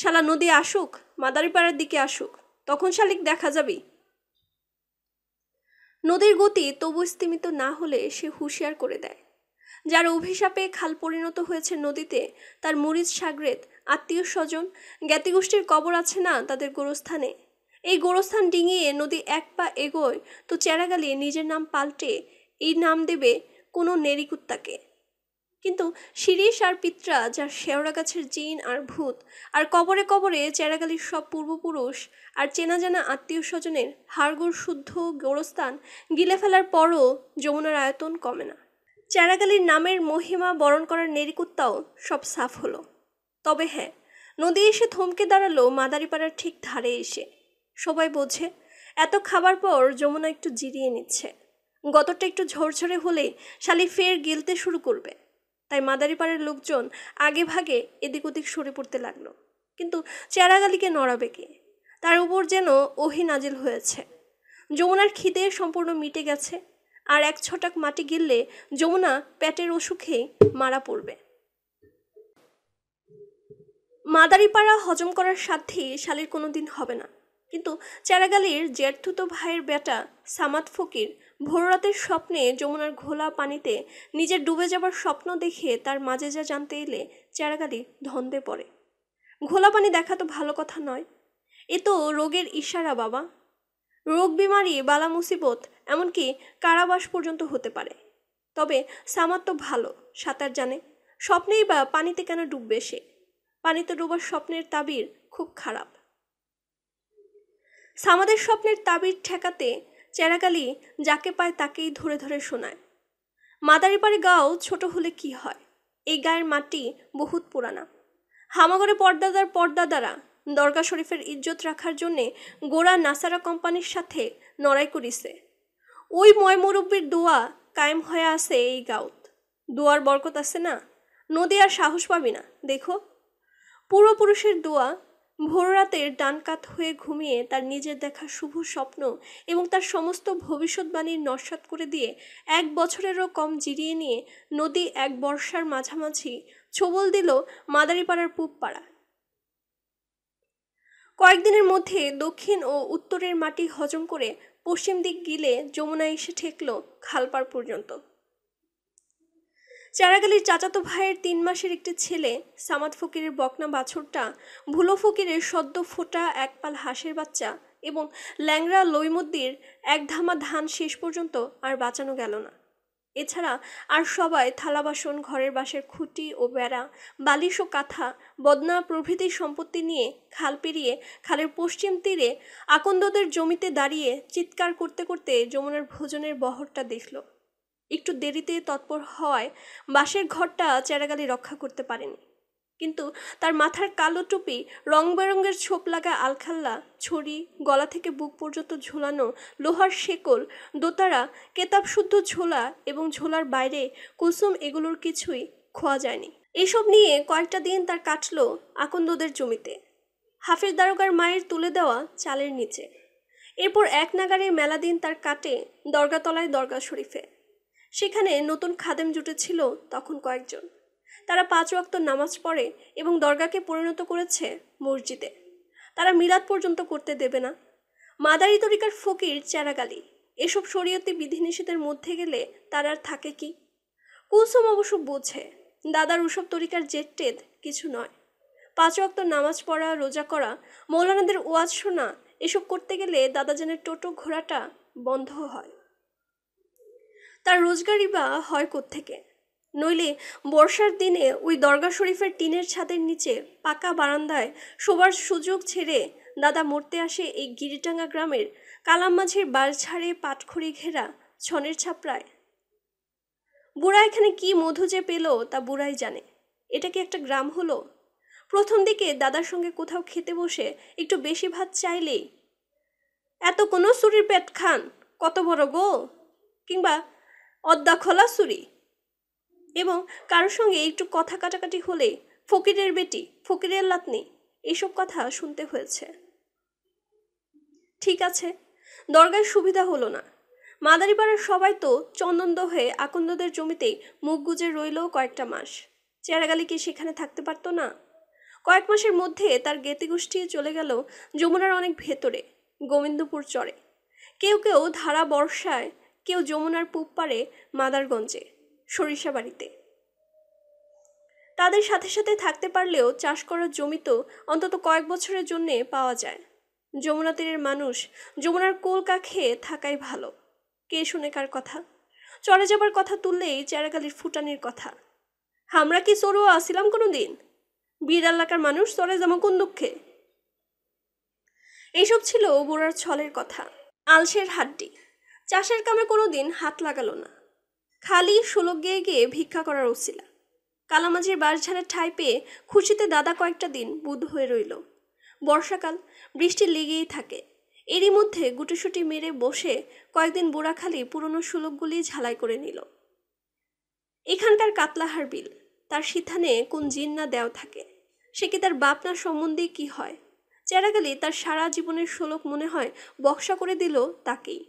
শালা নদী আসুক মাদারিপাড়ার দিকে আসুক তখন শালিক দেখা যাবি নদীর গতি তবু স্তিমিত না হলে সে হুঁশিয়ার করে দেয় যার অভিশাপে খাল পরিণত হয়েছে নদীতে তার মরিচ সাগরেত আত্মীয় স্বজন জ্ঞাতিগোষ্ঠীর কবর আছে না তাদের গোরস্থানে এই গোরস্থান ডিঙিয়ে নদী এক পা এগোয় তো চেরাগালিয়ে নিজের নাম পাল্টে এই নাম দেবে কোনো নেরিকুত্তাকে কিন্তু শিরিষ আর পিত্রা যার শেওড়া গাছের জিন আর ভূত আর কবরে কবরে চেরাগালির সব পূর্বপুরুষ আর চেনা জানা আত্মীয় স্বজনের হাড়গোড় শুদ্ধ গোরস্থান গিলে ফেলার পরও যমুনার আয়তন কমে না চেরাগালির নামের মহিমা বরণ করার নেরিকুত্তাও সব সাফ হলো তবে হ্যাঁ নদী এসে থমকে দাঁড়ালো মাদারিপাড়ার ঠিক ধারে এসে সবাই বোঝে এত খাবার পর যমুনা একটু জিরিয়ে নিচ্ছে গতটা একটু ঝরঝরে হলে শালি ফের গিলতে শুরু করবে তাই মাদারিপাড়ের লোকজন আগে ভাগে এদিক ওদিক সরে পড়তে লাগলো কিন্তু চেরাগালিকে নড়াবে কে তার উপর যেন ওহি নাজিল হয়েছে যমুনার খিদে সম্পূর্ণ মিটে গেছে আর এক ছটাক মাটি গিললে যমুনা পেটের অসুখে মারা পড়বে মাদারিপাড়া হজম করার সাধ্যে শালির কোনো দিন হবে না কিন্তু চেরাগালির জ্যাঠুতো ভাইয়ের বেটা সামাদ ফকির রাতের স্বপ্নে যমুনার ঘোলা পানিতে নিজের ডুবে যাবার স্বপ্ন দেখে তার মাঝে যা জানতে এলে চেরাগালি ধন্দে পড়ে ঘোলা পানি দেখা তো ভালো কথা নয় এ তো রোগের ইশারা বাবা রোগ বিমারি বালা মুসিবত এমনকি কারাবাস পর্যন্ত হতে পারে তবে সামার তো ভালো সাঁতার জানে স্বপ্নেই বা পানিতে কেন ডুববে সে পানিতে ডোবার স্বপ্নের তাবির খুব খারাপ সামাদের স্বপ্নের তাবির ঠেকাতে চেরাগালি যাকে পায় তাকেই ধরে ধরে শোনায় মাদারিপাড়ি গাঁও ছোট হলে কি হয় এই গায়ের মাটি বহুত পুরানা হামাগড়ে পর্দাদার পর্দাদারা দরগা শরীফের ইজ্জত রাখার জন্যে গোড়া নাসারা কোম্পানির সাথে লড়াই করিছে ওই ময়মুরব্বীর দোয়া কায়েম হয়ে আছে এই গাউত দোয়ার বরকত আছে না নদী আর সাহস পাবি না দেখো পূর্বপুরুষের দোয়া ভোর ডান ডানকাত হয়ে ঘুমিয়ে তার নিজের দেখা শুভ স্বপ্ন এবং তার সমস্ত ভবিষ্যৎবাণীর নস্বাত করে দিয়ে এক বছরেরও কম জিরিয়ে নিয়ে নদী এক বর্ষার মাঝামাঝি ছবল দিল মাদারীপাড়ার পুবপাড়া কয়েকদিনের মধ্যে দক্ষিণ ও উত্তরের মাটি হজম করে পশ্চিম দিক গিলে যমুনা এসে ঠেকল খালপাড় পর্যন্ত চারাগালির চাচাতো ভাইয়ের তিন মাসের একটি ছেলে সামাদ ফকিরের বকনা বাছুরটা ভুলো ফকিরের সদ্য ফোটা একপাল হাঁসের বাচ্চা এবং ল্যাংরা এক ধামা ধান শেষ পর্যন্ত আর বাঁচানো গেল না এছাড়া আর সবাই থালা বাসন ঘরের বাসের খুঁটি ও বেড়া বালিশ ও কাঁথা বদনা প্রভৃতি সম্পত্তি নিয়ে খাল পেরিয়ে খালের পশ্চিম তীরে আকন্দদের জমিতে দাঁড়িয়ে চিৎকার করতে করতে যমুনার ভোজনের বহরটা দেখল একটু দেরিতে তৎপর হওয়ায় বাঁশের ঘরটা চেরাগালি রক্ষা করতে পারেনি কিন্তু তার মাথার কালো টুপি রং বেরঙের ছোপ লাগা আলখাল্লা ছড়ি গলা থেকে বুক পর্যন্ত ঝোলানো লোহার শেকল দোতারা শুদ্ধ ঝোলা এবং ঝোলার বাইরে কুসুম এগুলোর কিছুই খোয়া যায়নি এসব নিয়ে কয়েকটা দিন তার কাটল আকন্দদের জমিতে হাফের দারোগার মায়ের তুলে দেওয়া চালের নিচে এরপর এক নাগারে মেলা দিন তার কাটে দরগাতলায় দরগা শরীফে সেখানে নতুন খাদেম জুটেছিল তখন কয়েকজন তারা পাঁচ রক্ত নামাজ পড়ে এবং দরগাকে পরিণত করেছে মসজিদে তারা মিলাদ পর্যন্ত করতে দেবে না মাদারি তরিকার ফকির চেরাগালি এসব শরীয়তি বিধিনিষেধের মধ্যে গেলে তার আর থাকে কি কুলসুম অবশ্য বোঝে দাদার ওসব তরিকার জেট্টেদ কিছু নয় পাঁচ রক্ত নামাজ পড়া রোজা করা মৌলানাদের ওয়াজ শোনা এসব করতে গেলে দাদা যেন টোটো ঘোরাটা বন্ধ হয় তার রোজগারই বা হয় কোত্থেকে নইলে বর্ষার দিনে ওই দরগা শরীফের টিনের ছাদের নিচে পাকা বারান্দায় শোবার সুযোগ ছেড়ে দাদা মরতে আসে এই গিরিটাঙ্গা গ্রামের কালাম মাঝের বালছাড়ে পাটখড়ি ঘেরা ছনের ছাপড়ায় বুড়া এখানে কি মধু যে পেল তা বুড়াই জানে এটা কি একটা গ্রাম হলো প্রথম দিকে দাদার সঙ্গে কোথাও খেতে বসে একটু বেশি ভাত চাইলেই এত কোনো সুরির পেট খান কত বড় গো কিংবা অদ্দা খোলা সুরি এবং কারোর সঙ্গে একটু কথা কাটাকাটি হলে ফকিরের বেটি ফকিরের লাতনি এসব কথা শুনতে হয়েছে ঠিক আছে দরগায় সুবিধা হলো না মাদারিপাড়ার সবাই তো চন্দনদ হয়ে আকন্দদের জমিতে মুখ গুজে রইল কয়েকটা মাস চেরাগালি কি সেখানে থাকতে পারতো না কয়েক মাসের মধ্যে তার গোষ্ঠী চলে গেল যমুনার অনেক ভেতরে গোবিন্দপুর চরে কেউ কেউ ধারা বর্ষায় কেউ যমুনার পুব পারে মাদারগঞ্জে সরিষাবাড়িতে তাদের সাথে সাথে থাকতে পারলেও চাষ করার জমি তো অন্তত কয়েক বছরের জন্যে পাওয়া যায় যমুনা তীরের মানুষ যমুনার কোল খেয়ে থাকাই ভালো কে শুনে কার কথা চলে যাবার কথা তুললেই চেরাগালির ফুটানির কথা আমরা কি চড়ুয়া আসিলাম কোনো দিন বীর এলাকার মানুষ চলে যাবো কোন দুঃখে এইসব ছিল বুড়ার ছলের কথা আলসের হাড্ডি চাষের কামে কোনো দিন হাত লাগালো না খালি শোলক গেয়ে গিয়ে ভিক্ষা করার উচিলা কালামাজির বাঁশঝাড়ের ঠাঁই পেয়ে খুশিতে দাদা কয়েকটা দিন বুধ হয়ে রইল বর্ষাকাল বৃষ্টি লেগেই থাকে এরই মধ্যে গুটিসুটি মেরে বসে কয়েকদিন বুড়াখালি পুরনো সুলভগুলি ঝালাই করে নিল এখানকার কাতলাহার বিল তার সিথানে কোন জিন না দেও থাকে সে কি তার বাপ না সম্বন্ধে কি হয় চেরাগালি তার সারা জীবনের শোলক মনে হয় বক্সা করে দিল তাকেই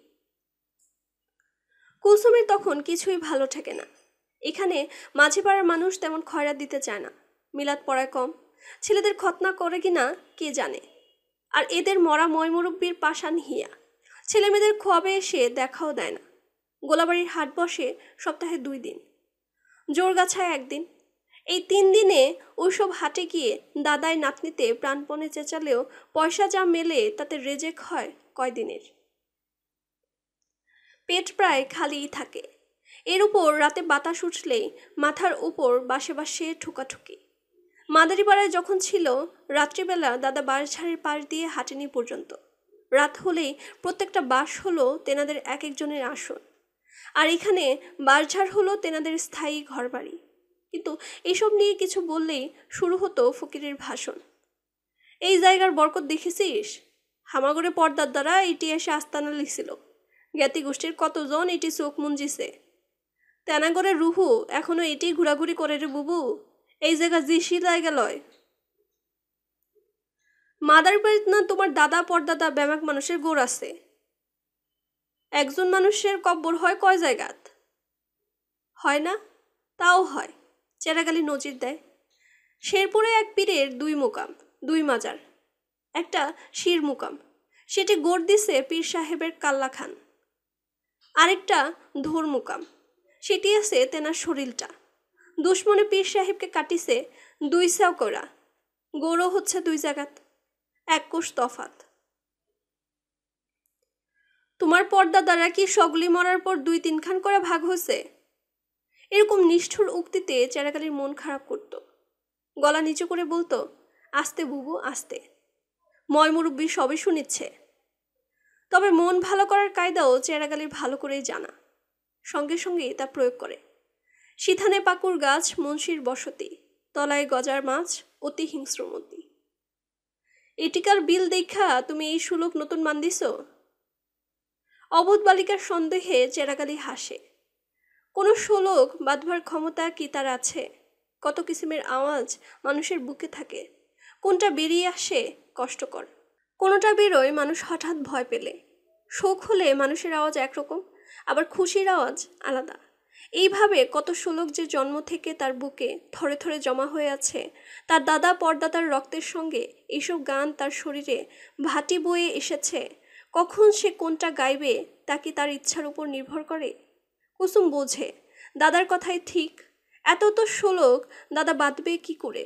কুলসুমের তখন কিছুই ভালো ঠেকে না এখানে মাঝে পাড়ার মানুষ তেমন খয়রাত দিতে চায় না মিলাদ পড়ায় কম ছেলেদের খতনা করে কি না কে জানে আর এদের মরা ময়মুরব্বীর পাশান হিয়া ছেলেমেয়েদের খোয়াবে এসে দেখাও দেয় না গোলাবাড়ির হাট বসে সপ্তাহে দুই দিন জোরগাছায় একদিন এই তিন দিনে ওইসব হাটে গিয়ে দাদায় নাতনিতে প্রাণপণে চেঁচালেও পয়সা যা মেলে তাতে রেজেক হয় কয়দিনের পেট প্রায় খালিই থাকে এর উপর রাতে বাতাস উঠলেই মাথার উপর বাসে বাসে ঠুকাঠুকি মাদারিপাড়ায় যখন ছিল রাত্রিবেলা দাদা বাঁশঝাড়ের পাশ দিয়ে হাঁটেনি পর্যন্ত রাত হলেই প্রত্যেকটা বাস হলো তেনাদের এক একজনের আসন আর এখানে বারঝাড় হলো তেনাদের স্থায়ী ঘরবাড়ি কিন্তু এইসব নিয়ে কিছু বললেই শুরু হতো ফকিরের ভাষণ এই জায়গার বরকত দেখেছিস হামাগড়ে পর্দার দ্বারা এটি এসে আস্তানা লিখছিল জ্ঞাতি গোষ্ঠীর কতজন এটি চোখ মুঞ্জিছে তেনাগরে রুহু এখনো এটি ঘোরাঘুরি করে রে বুবু এই জায়গা জিসি জায়গা লয় মাদার বাড়িতে না তোমার দাদা পরদাদা ব্যামাক মানুষের গোড় আছে একজন মানুষের কব্বর হয় কয় জায়গাত হয় না তাও হয় চেরাগালি নজির দেয় শেরপুরে এক পীরের দুই মোকাম দুই মাজার একটা শির মুকাম সেটি গোড় দিছে পীর সাহেবের কাল্লা খান আরেকটা ধর্মুকাম সেটি আছে তেনার শরীরটা দুশ্মনে পীর সাহেবকে কাটিছে দুই সাও করা গৌরব হচ্ছে দুই জাগাত এক কোষ তফাত তোমার দ্বারা কি সগলি মরার পর দুই তিনখান করে ভাগ হয়েছে এরকম নিষ্ঠুর উক্তিতে চেরাকালির মন খারাপ করত গলা নিচু করে বলতো আস্তে বুবু আস্তে ময়মুরব্বী সবই শুনিচ্ছে তবে মন ভালো করার কায়দাও চেরাগালির ভালো করেই জানা সঙ্গে সঙ্গে তা প্রয়োগ করে সিথানে পাকুর গাছ মুন্সির বসতি তলায় গজার মাছ অতি হিংস্র মতি এটিকার বিল দেখা তুমি এই সুলোক নতুন মান দিস অবোধ বালিকার সন্দেহে চেরাগালি হাসে কোনো সুলোক বাঁধবার ক্ষমতা কি তার আছে কত কিসিমের আওয়াজ মানুষের বুকে থাকে কোনটা বেরিয়ে আসে কষ্টকর কোনোটা বেরোয় মানুষ হঠাৎ ভয় পেলে শোক হলে মানুষের আওয়াজ একরকম আবার খুশির আওয়াজ আলাদা এইভাবে কত শোলক যে জন্ম থেকে তার বুকে থরে থরে জমা হয়ে আছে তার দাদা পরদাদার রক্তের সঙ্গে এইসব গান তার শরীরে ভাটি বয়ে এসেছে কখন সে কোনটা গাইবে তা কি তার ইচ্ছার উপর নির্ভর করে কুসুম বোঝে দাদার কথাই ঠিক এত তো শোলক দাদা বাঁধবে কি করে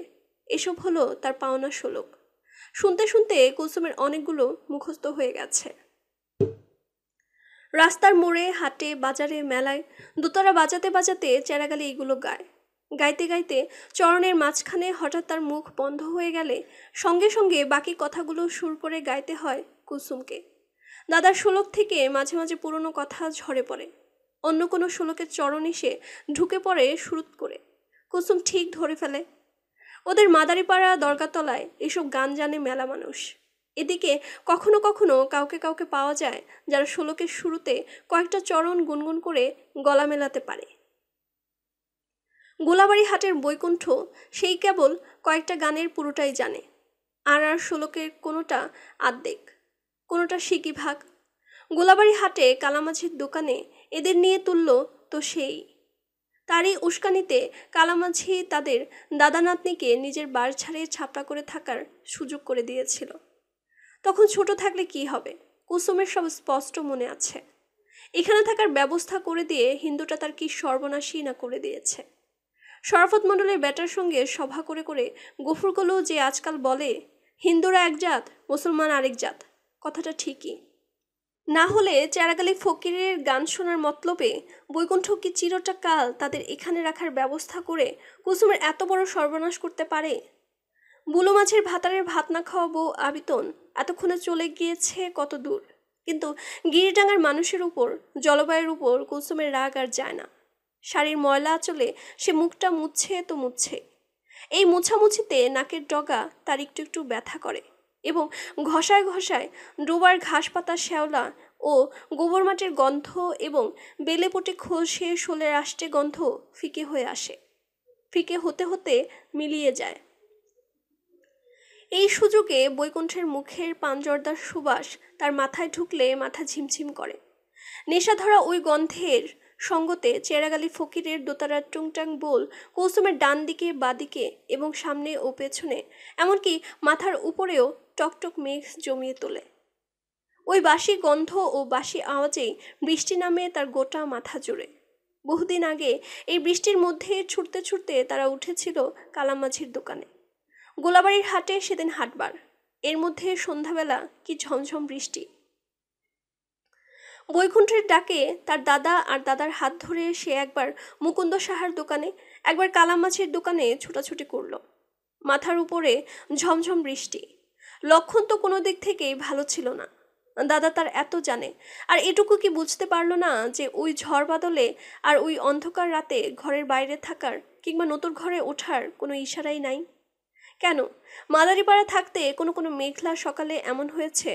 এসব হলো তার পাওনা শোলক শুনতে শুনতে কুলসুমের অনেকগুলো মুখস্থ হয়ে গেছে রাস্তার মোড়ে হাটে বাজারে মেলায় দোতারা বাজাতে বাজাতে চেরাগালি এগুলো গায় গাইতে গাইতে চরণের মাঝখানে হঠাৎ তার মুখ বন্ধ হয়ে গেলে সঙ্গে সঙ্গে বাকি কথাগুলো সুর করে গাইতে হয় কুলসুমকে দাদার শ্লোক থেকে মাঝে মাঝে পুরনো কথা ঝরে পড়ে অন্য কোনো শ্লোকের চরণ এসে ঢুকে পড়ে শুরু করে কুসুম ঠিক ধরে ফেলে ওদের মাদারিপাড়া দরকাতলায় এসব গান জানে মেলা মানুষ এদিকে কখনো কখনো কাউকে কাউকে পাওয়া যায় যারা শ্লোকের শুরুতে কয়েকটা চরণ গুনগুন করে গলা মেলাতে পারে গোলাবাড়ি হাটের বৈকুণ্ঠ সেই কেবল কয়েকটা গানের পুরোটাই জানে আর আর শ্লোকের কোনোটা আর্ধেক কোনোটা সিকি ভাগ গোলাবাড়ি হাটে কালামাঝির দোকানে এদের নিয়ে তুলল তো সেই তারই উস্কানিতে কালামাঝি তাদের দাদানাতনিকে নিজের বার ছাড়িয়ে ছাপড়া করে থাকার সুযোগ করে দিয়েছিল তখন ছোট থাকলে কি হবে কুসুমের সব স্পষ্ট মনে আছে এখানে থাকার ব্যবস্থা করে দিয়ে হিন্দুটা তার কি সর্বনাশী না করে দিয়েছে শরফত মণ্ডলের ব্যাটার সঙ্গে সভা করে করে গফুরগুলো যে আজকাল বলে হিন্দুরা এক জাত মুসলমান আরেক জাত কথাটা ঠিকই না হলে চেরাগালি ফকিরের গান শোনার মতলবে বৈকুণ্ঠ কি চিরটা কাল তাদের এখানে রাখার ব্যবস্থা করে কুসুমের এত বড় সর্বনাশ করতে পারে বুলো মাছের ভাতারের ভাত না খাওয়া বউ আবিতন এতক্ষণে চলে গিয়েছে কত দূর কিন্তু গিরিডাঙ্গার মানুষের উপর জলবায়ুর উপর কুসুমের রাগ আর যায় না শাড়ির ময়লা আঁচলে সে মুখটা মুছছে তো মুছছে এই মুছামুছিতে নাকের ডগা তার একটু একটু ব্যথা করে এবং ঘষায় ঘষায় ডোবার ঘাস পাতা শ্যাওলা ও গোবর মাটির গন্ধ এবং বেলেপটে খসে শোলের আষ্টে গন্ধ ফিকে হয়ে আসে ফিকে হতে হতে মিলিয়ে যায় এই সুযোগে বৈকুণ্ঠের মুখের পাঞ্জরদার সুবাস তার মাথায় ঢুকলে মাথা ঝিমঝিম করে নেশাধরা ওই গন্ধের সঙ্গতে চেরাগালি ফকিরের দোতারার টুংটাং বোল কৌসুমের ডান দিকে বাদিকে এবং সামনে ও পেছনে এমনকি মাথার উপরেও টকটক মেঘ জমিয়ে তোলে ওই বাসি গন্ধ ও বাসি আওয়াজেই বৃষ্টি নামে তার গোটা মাথা জুড়ে বহুদিন আগে এই বৃষ্টির মধ্যে ছুটতে ছুটতে তারা উঠেছিল কালামাঝির দোকানে গোলাবাড়ির হাটে সেদিন হাটবার এর মধ্যে সন্ধ্যাবেলা কি ঝমঝম বৃষ্টি বৈকুণ্ঠের ডাকে তার দাদা আর দাদার হাত ধরে সে একবার মুকুন্দ সাহার দোকানে একবার কালামাছির দোকানে ছোটাছুটি করল মাথার উপরে ঝমঝম বৃষ্টি লক্ষণ তো কোনো দিক থেকেই ভালো ছিল না দাদা তার এত জানে আর এটুকু কি বুঝতে পারল না যে ওই ঝড় বাদলে আর ওই অন্ধকার রাতে ঘরের বাইরে থাকার কিংবা নতুন ঘরে ওঠার কোনো ইশারাই নাই কেন মাদারিপাড়া থাকতে কোনো কোনো মেঘলা সকালে এমন হয়েছে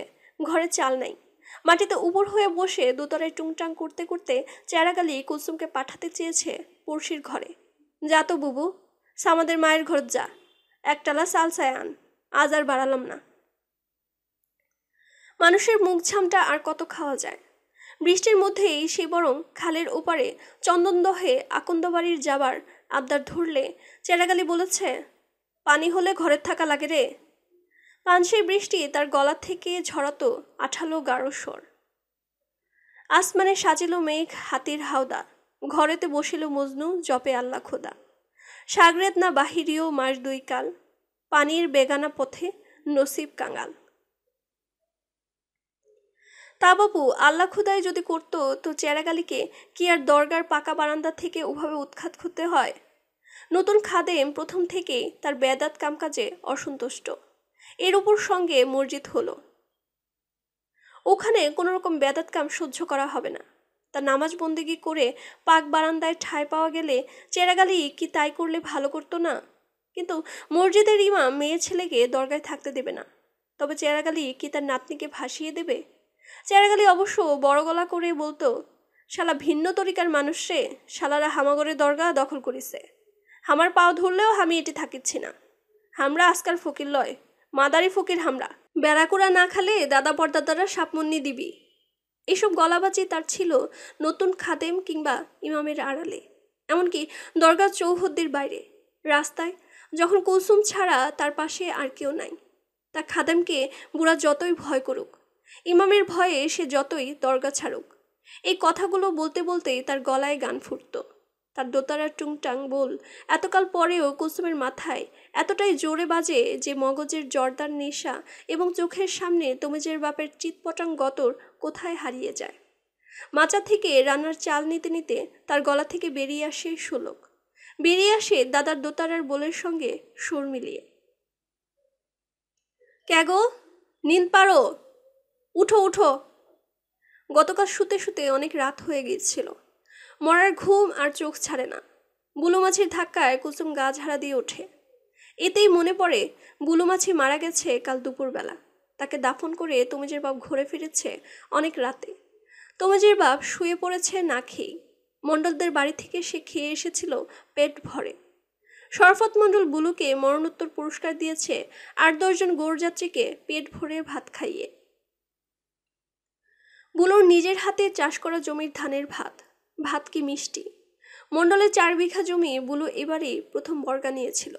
ঘরে চাল নাই মাটিতে উপর হয়ে বসে দোতলায় টুংটাং করতে করতে চেরাগালি কুসুমকে পাঠাতে চেয়েছে পড়শির ঘরে যা তো বুবু সামাদের মায়ের ঘর যা একটালা সালসায় আন আজ আর বাড়ালাম না মানুষের মুখ ঝামটা আর কত খাওয়া যায় বৃষ্টির মধ্যেই সে বরং খালের ওপারে চন্দনদহে আকন্দবাড়ির যাবার আবদার ধরলে চেরাগালি বলেছে পানি হলে ঘরে থাকা লাগে রে পানসের বৃষ্টি তার গলা থেকে ঝরাতো আঠালো গাঢ় স্বর আসমানে সাজিল মেঘ হাতির হাওদা ঘরেতে বসিল মজনু জপে আল্লাহ খোদা সাগরেদ না বাহিরীয় মাস দুই কাল পানির বেগানা পথে নসিব কাঙাল তা বাবু আল্লাহ খুদাই যদি করতো তো চেরাগালিকে কি আর দরগার পাকা বারান্দা থেকে ওভাবে উৎখাত করতে হয় নতুন খাদেম প্রথম থেকেই তার বেদাত কামকাজে অসন্তুষ্ট এর উপর সঙ্গে মসজিদ হলো ওখানে কোনো রকম বেদাত কাম সহ্য করা হবে না তা নামাজ বন্দেগি করে পাক বারান্দায় ঠাঁই পাওয়া গেলে চেরাগালি কি তাই করলে ভালো করতো না কিন্তু মসজিদের ইমাম মেয়ে ছেলেকে দরগায় থাকতে দেবে না তবে চেরাগালি কি তার নাতনিকে ভাসিয়ে দেবে চেরাগালি অবশ্য বড় গলা করে বলতো শালা ভিন্ন তরিকার মানুষ রে শালারা হামাগরের দরগা দখল করিছে হামার পাও ধরলেও আমি এটি থাকিচ্ছি না হামরা আজকাল ফকির লয় মাদারি ফকির হামরা বেড়াকুড়া না খালে দাদা পরদাদারা সাপমন্নি দিবি এসব গলাবাজি তার ছিল নতুন খাদেম কিংবা ইমামের আড়ালে এমনকি দরগা চৌহদ্দির বাইরে রাস্তায় যখন কুসুম ছাড়া তার পাশে আর কেউ নাই তা খাদেমকে বুড়া যতই ভয় করুক ইমামের ভয়ে সে যতই দরগা ছাড়ুক এই কথাগুলো বলতে বলতেই তার গলায় গান ফুটত তার দোতারার টুংটাং বোল এতকাল পরেও কুসুমের মাথায় এতটাই জোরে বাজে যে মগজের জর্দার নেশা এবং চোখের সামনে তমিজের বাপের চিৎপটাং গতর কোথায় হারিয়ে যায় মাচা থেকে রান্নার চাল নিতে নিতে তার গলা থেকে বেরিয়ে আসে শোলক বেরিয়ে আসে দাদার দোতারার বোলের সঙ্গে সুর মিলিয়ে ক্যাগো নিন পারো উঠো উঠো গতকাল শুতে শুতে অনেক রাত হয়ে গিয়েছিল মরার ঘুম আর চোখ ছাড়ে না বুলো মাছের ধাক্কায় কুসুম গা ঝাড়া দিয়ে ওঠে এতেই মনে পড়ে বুলো মাছি মারা গেছে কাল দুপুরবেলা তাকে দাফন করে তোমেজের বাপ ঘুরে ফিরেছে অনেক রাতে তোমেজের বাপ শুয়ে পড়েছে না খেয়েই মণ্ডলদের বাড়ি থেকে সে খেয়ে এসেছিল পেট ভরে শরফত মণ্ডল বুলুকে মরণোত্তর পুরস্কার দিয়েছে আট দশজন যাত্রীকে পেট ভরে ভাত খাইয়ে বুলোর নিজের হাতে চাষ করা জমির ধানের ভাত ভাত কি মিষ্টি মণ্ডলের চার বিঘা জমি বুলু এবারই প্রথম বর্গা নিয়েছিল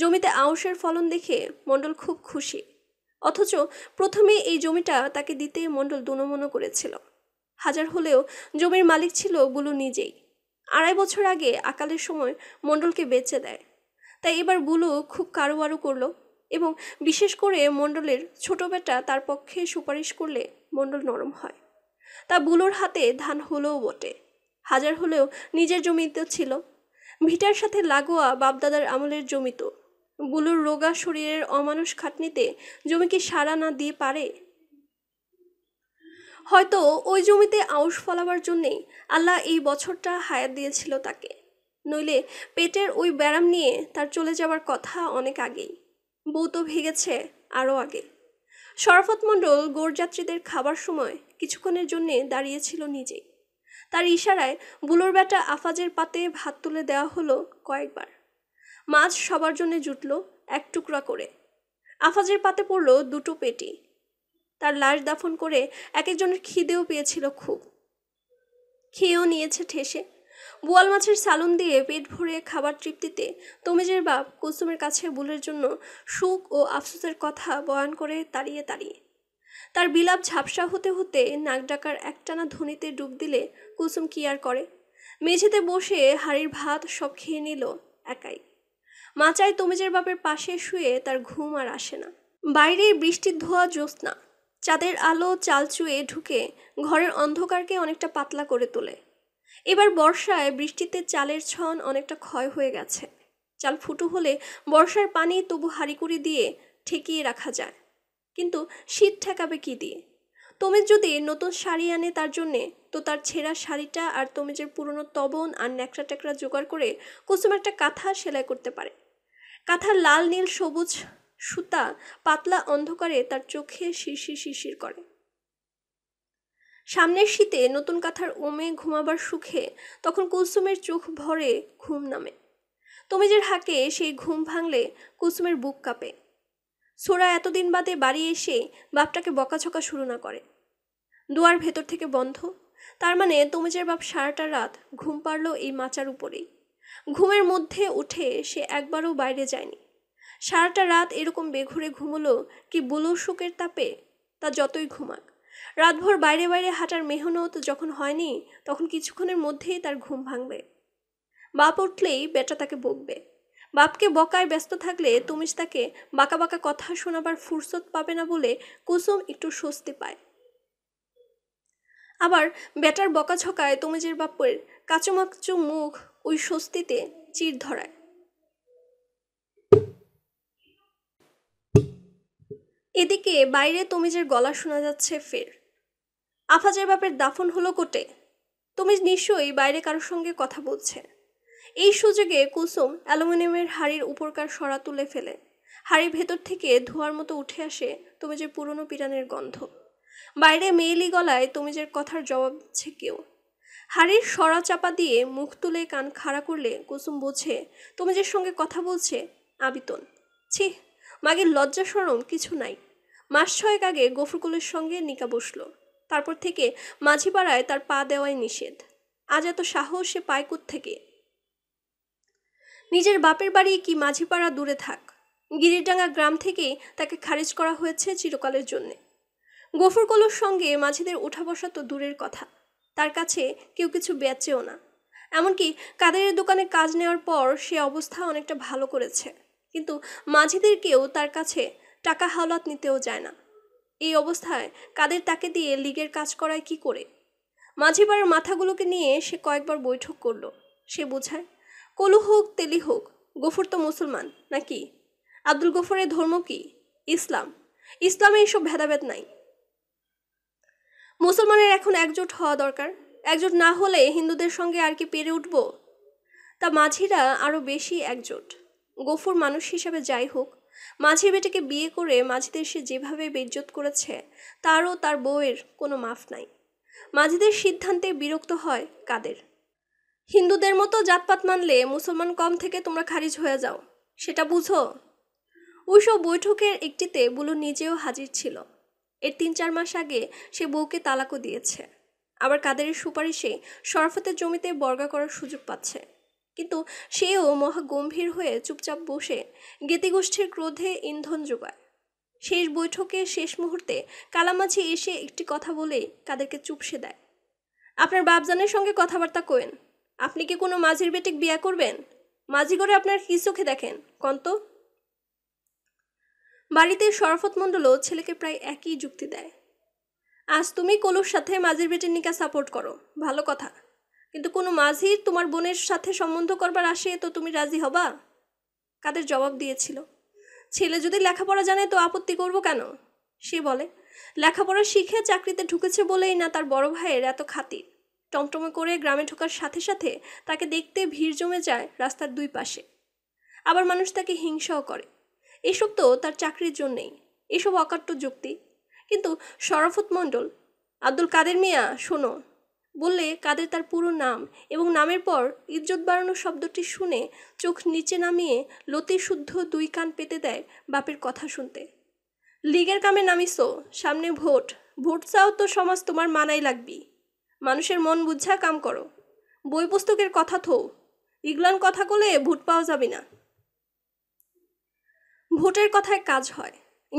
জমিতে আউশের ফলন দেখে মণ্ডল খুব খুশি অথচ প্রথমে এই জমিটা তাকে দিতে মণ্ডল দুনমনো করেছিল হাজার হলেও জমির মালিক ছিল বুলু নিজেই আড়াই বছর আগে আকালের সময় মণ্ডলকে বেচে দেয় তাই এবার বুলু খুব কারো করলো এবং বিশেষ করে মণ্ডলের ছোট বেটা তার পক্ষে সুপারিশ করলে মণ্ডল নরম হয় তা বুলোর হাতে ধান হলেও বটে হাজার হলেও নিজের জমিতে ছিল ভিটার সাথে লাগোয়া বাপদাদার আমলের জমি তো বুলুর রোগা শরীরের অমানুষ খাটনিতে জমি কি সারা না দিয়ে পারে হয়তো ওই জমিতে আউশ ফলাবার জন্যেই আল্লাহ এই বছরটা হায়াত দিয়েছিল তাকে নইলে পেটের ওই ব্যারাম নিয়ে তার চলে যাওয়ার কথা অনেক আগেই বউ তো ভেগেছে আরও আগে শরাফত মণ্ডল গোরযাত্রীদের খাবার সময় কিছুক্ষণের জন্যে দাঁড়িয়েছিল নিজেই তার ইশারায় বুলোর বেটা আফাজের পাতে ভাত তুলে দেওয়া হলো কয়েকবার মাছ সবার জন্যে জুটল এক টুকরা করে আফাজের পাতে পড়ল দুটো পেটি তার লাশ দাফন করে এক একজনের খিদেও পেয়েছিল খুব খেয়েও নিয়েছে ঠেসে বোয়াল মাছের সালুন দিয়ে পেট ভরে খাবার তৃপ্তিতে তমিজের বাপ কুসুমের কাছে বুলের জন্য সুখ ও আফসোসের কথা বয়ান করে তাড়িয়ে তাড়িয়ে তার বিলাপ ঝাপসা হতে হতে নাক ডাকার একটানা ধ্বনিতে ডুব দিলে কুসুম কি আর করে মেঝেতে বসে হাড়ির ভাত সব খেয়ে নিল একাই মাচায় তমিজের বাপের পাশে শুয়ে তার ঘুম আর আসে না বাইরে বৃষ্টির ধোয়া জ্যোৎস্না চাঁদের আলো চাল চুয়ে ঢুকে ঘরের অন্ধকারকে অনেকটা পাতলা করে তোলে এবার বর্ষায় বৃষ্টিতে চালের ছন অনেকটা ক্ষয় হয়ে গেছে চাল ফুটো হলে বর্ষার পানি তবু হাড়িকুড়ি দিয়ে ঠেকিয়ে রাখা যায় কিন্তু শীত ঠেকাবে কি দিয়ে তমিজ যদি নতুন শাড়ি আনে তার জন্যে তো তার ছেঁড়া শাড়িটা আর তমিজের পুরনো তবন আর ন্যাকড়া ট্যাকড়া জোগাড় করে কুসুম একটা কাঁথা সেলাই করতে পারে কাঁথার লাল নীল সবুজ সুতা পাতলা অন্ধকারে তার চোখে শিরশির শিরশির করে সামনের শীতে নতুন কাথার ওমে ঘুমাবার সুখে তখন কুসুমের চোখ ভরে ঘুম নামে তমিজের হাকে সেই ঘুম ভাঙলে কুসুমের বুক কাঁপে সোরা এতদিন বাদে বাড়ি এসে বাপটাকে বকাঝকা শুরু না করে দুয়ার ভেতর থেকে বন্ধ তার মানে তমিজের বাপ সারাটা রাত ঘুম পারল এই মাচার উপরেই ঘুমের মধ্যে উঠে সে একবারও বাইরে যায়নি সারাটা রাত এরকম বেঘুরে ঘুমলো কি বুলু শুকের তাপে তা যতই ঘুমাক রাতভর বাইরে বাইরে হাঁটার মেহনত যখন হয়নি তখন কিছুক্ষণের মধ্যেই তার ঘুম ভাঙবে বাপ উঠলেই বেটা তাকে বকবে বাপকে বকায় ব্যস্ত থাকলে তুমিশ তাকে বাঁকা বাঁকা কথা শোনাবার ফুরসত পাবে না বলে কুসুম একটু স্বস্তি পায় আবার বেটার বকাঝকায় তুমিজের বাপের কাচুমাকচু মুখ ওই স্বস্তিতে চির ধরায় এদিকে বাইরে তমিজের গলা শোনা যাচ্ছে ফের আফাজের বাপের দাফন হলো কোটে তুমি নিশ্চয়ই বাইরে কারোর সঙ্গে কথা বলছে এই সুযোগে কুসুম অ্যালুমিনিয়ামের হাড়ির উপরকার সরা তুলে ফেলে হাড়ির ভেতর থেকে ধোয়ার মতো উঠে আসে তুমি যে পুরনো পিরানের গন্ধ বাইরে মেয়েলি গলায় যে কথার জবাব দিচ্ছে কেউ হাড়ির সরা চাপা দিয়ে মুখ তুলে কান খাড়া করলে কুসুম বোঝে যে সঙ্গে কথা বলছে আবিতন ছি মাগের লজ্জা সরম কিছু নাই মাস ছয়েক আগে গফরকুলের সঙ্গে নিকা বসলো তারপর থেকে মাঝিপাড়ায় তার পা দেওয়াই নিষেধ আজ এত সাহস সে পায় থেকে নিজের বাপের বাড়ি কি মাঝিপাড়া দূরে থাক গিরিডাঙ্গা গ্রাম থেকেই তাকে খারিজ করা হয়েছে চিরকালের জন্যে গফুরকলোর সঙ্গে মাঝিদের উঠা বসা তো দূরের কথা তার কাছে কেউ কিছু বেচেও না এমনকি কাদের দোকানে কাজ নেওয়ার পর সে অবস্থা অনেকটা ভালো করেছে কিন্তু মাঝিদের কেউ তার কাছে টাকা হাওলাত নিতেও যায় না এই অবস্থায় কাদের তাকে দিয়ে লিগের কাজ করায় কি করে মাঝেবার মাথাগুলোকে নিয়ে সে কয়েকবার বৈঠক করলো সে বোঝায় কলু হোক তেলি হোক গফুর তো মুসলমান নাকি আব্দুল গফরের ধর্ম কি ইসলাম ইসলামে এইসব ভেদাভেদ নাই মুসলমানের এখন একজোট হওয়া দরকার একজোট না হলে হিন্দুদের সঙ্গে আর কি পেরে উঠব তা মাঝিরা আরও বেশি একজোট গফুর মানুষ হিসাবে যাই হোক মাঝির বেটাকে বিয়ে করে মাঝিদের সে যেভাবে বেজ্জত করেছে তারও তার বউয়ের কোনো মাফ নাই মাঝিদের সিদ্ধান্তে বিরক্ত হয় কাদের হিন্দুদের মতো জাতপাত মানলে মুসলমান কম থেকে তোমরা খারিজ হয়ে যাও সেটা বুঝো ওইসব বৈঠকের একটিতে বুলু নিজেও হাজির ছিল এর তিন চার মাস আগে সে বউকে তালাকও দিয়েছে আবার কাদের সুপারিশে শরফতের জমিতে বর্গা করার সুযোগ পাচ্ছে কিন্তু সেও মহা গম্ভীর হয়ে চুপচাপ বসে গেতিগোষ্ঠীর ক্রোধে ইন্ধন জোগায় শেষ বৈঠকে শেষ মুহূর্তে কালামাছি এসে একটি কথা বলে কাদেরকে চুপসে দেয় আপনার বাপজানের সঙ্গে কথাবার্তা কোয়েন আপনি কি কোনো মাঝির বেটিক বিয়া করবেন মাঝি করে আপনার কি চোখে দেখেন কন্ত বাড়িতে শরফত মণ্ডলও ছেলেকে প্রায় একই যুক্তি দেয় আজ তুমি কলুর সাথে মাঝির বেটির নিকা সাপোর্ট করো ভালো কথা কিন্তু কোনো মাঝির তোমার বোনের সাথে সম্বন্ধ করবার আসে তো তুমি রাজি হবা কাদের জবাব দিয়েছিল ছেলে যদি লেখাপড়া জানে তো আপত্তি করব কেন সে বলে লেখাপড়া শিখে চাকরিতে ঢুকেছে বলেই না তার বড় ভাইয়ের এত খাতির টমটমে করে গ্রামে ঢোকার সাথে সাথে তাকে দেখতে ভিড় জমে যায় রাস্তার দুই পাশে আবার মানুষ তাকে হিংসাও করে এসব তো তার চাকরির জন্যেই এসব অকাট্য যুক্তি কিন্তু শরফত মণ্ডল আব্দুল কাদের মিয়া শোনো বললে কাদের তার পুরো নাম এবং নামের পর ইজ্জত বাড়ানোর শব্দটি শুনে চোখ নিচে নামিয়ে লতি শুদ্ধ দুই কান পেতে দেয় বাপের কথা শুনতে লিগের কামে নামিসো সামনে ভোট ভোট চাও তো সমাজ তোমার মানাই লাগবি মানুষের মন বুঝা কাম করো বই পুস্তকের কথা থো ইগলান কথা কলে ভোট পাওয়া যাবে না ভোটের কথায় কাজ হয়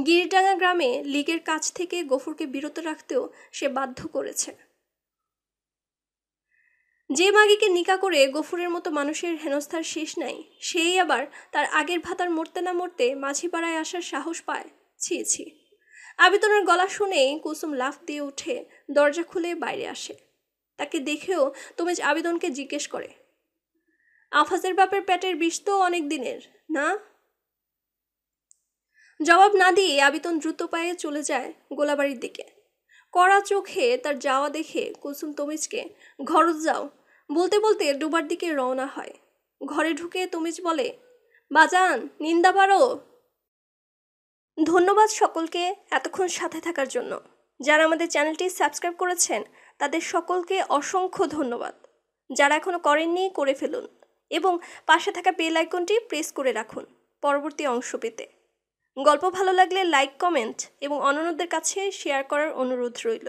গিরিডাঙ্গা গ্রামে লীগের কাছ থেকে গফুরকে বিরত রাখতেও সে বাধ্য করেছে যে মাগিকে নিকা করে গফুরের মতো মানুষের হেনস্থার শেষ নাই সেই আবার তার আগের ভাতার মরতে না মরতে মাঝিপাড়ায় আসার সাহস পায় ছি ছি আবেদনের গলা শুনেই কুসুম লাফ দিয়ে উঠে দরজা খুলে বাইরে আসে তাকে দেখেও তোমেজ আবেদনকে জিজ্ঞেস করে আফাজের বাপের প্যাটের বিষ তো অনেক দিনের না জবাব না দিয়ে আবেদন দ্রুত পায়ে চলে যায় গোলাবাড়ির দিকে কড়া চোখে তার যাওয়া দেখে কুসুম তমিজকে ঘরত যাও বলতে বলতে ডুবার দিকে রওনা হয় ঘরে ঢুকে তুমিজ বলে বাজান নিন্দা পারো ধন্যবাদ সকলকে এতক্ষণ সাথে থাকার জন্য যারা আমাদের চ্যানেলটি সাবস্ক্রাইব করেছেন তাদের সকলকে অসংখ্য ধন্যবাদ যারা এখনও করেননি করে ফেলুন এবং পাশে থাকা বেল আইকনটি প্রেস করে রাখুন পরবর্তী অংশ পেতে গল্প ভালো লাগলে লাইক কমেন্ট এবং অন্যদের কাছে শেয়ার করার অনুরোধ রইল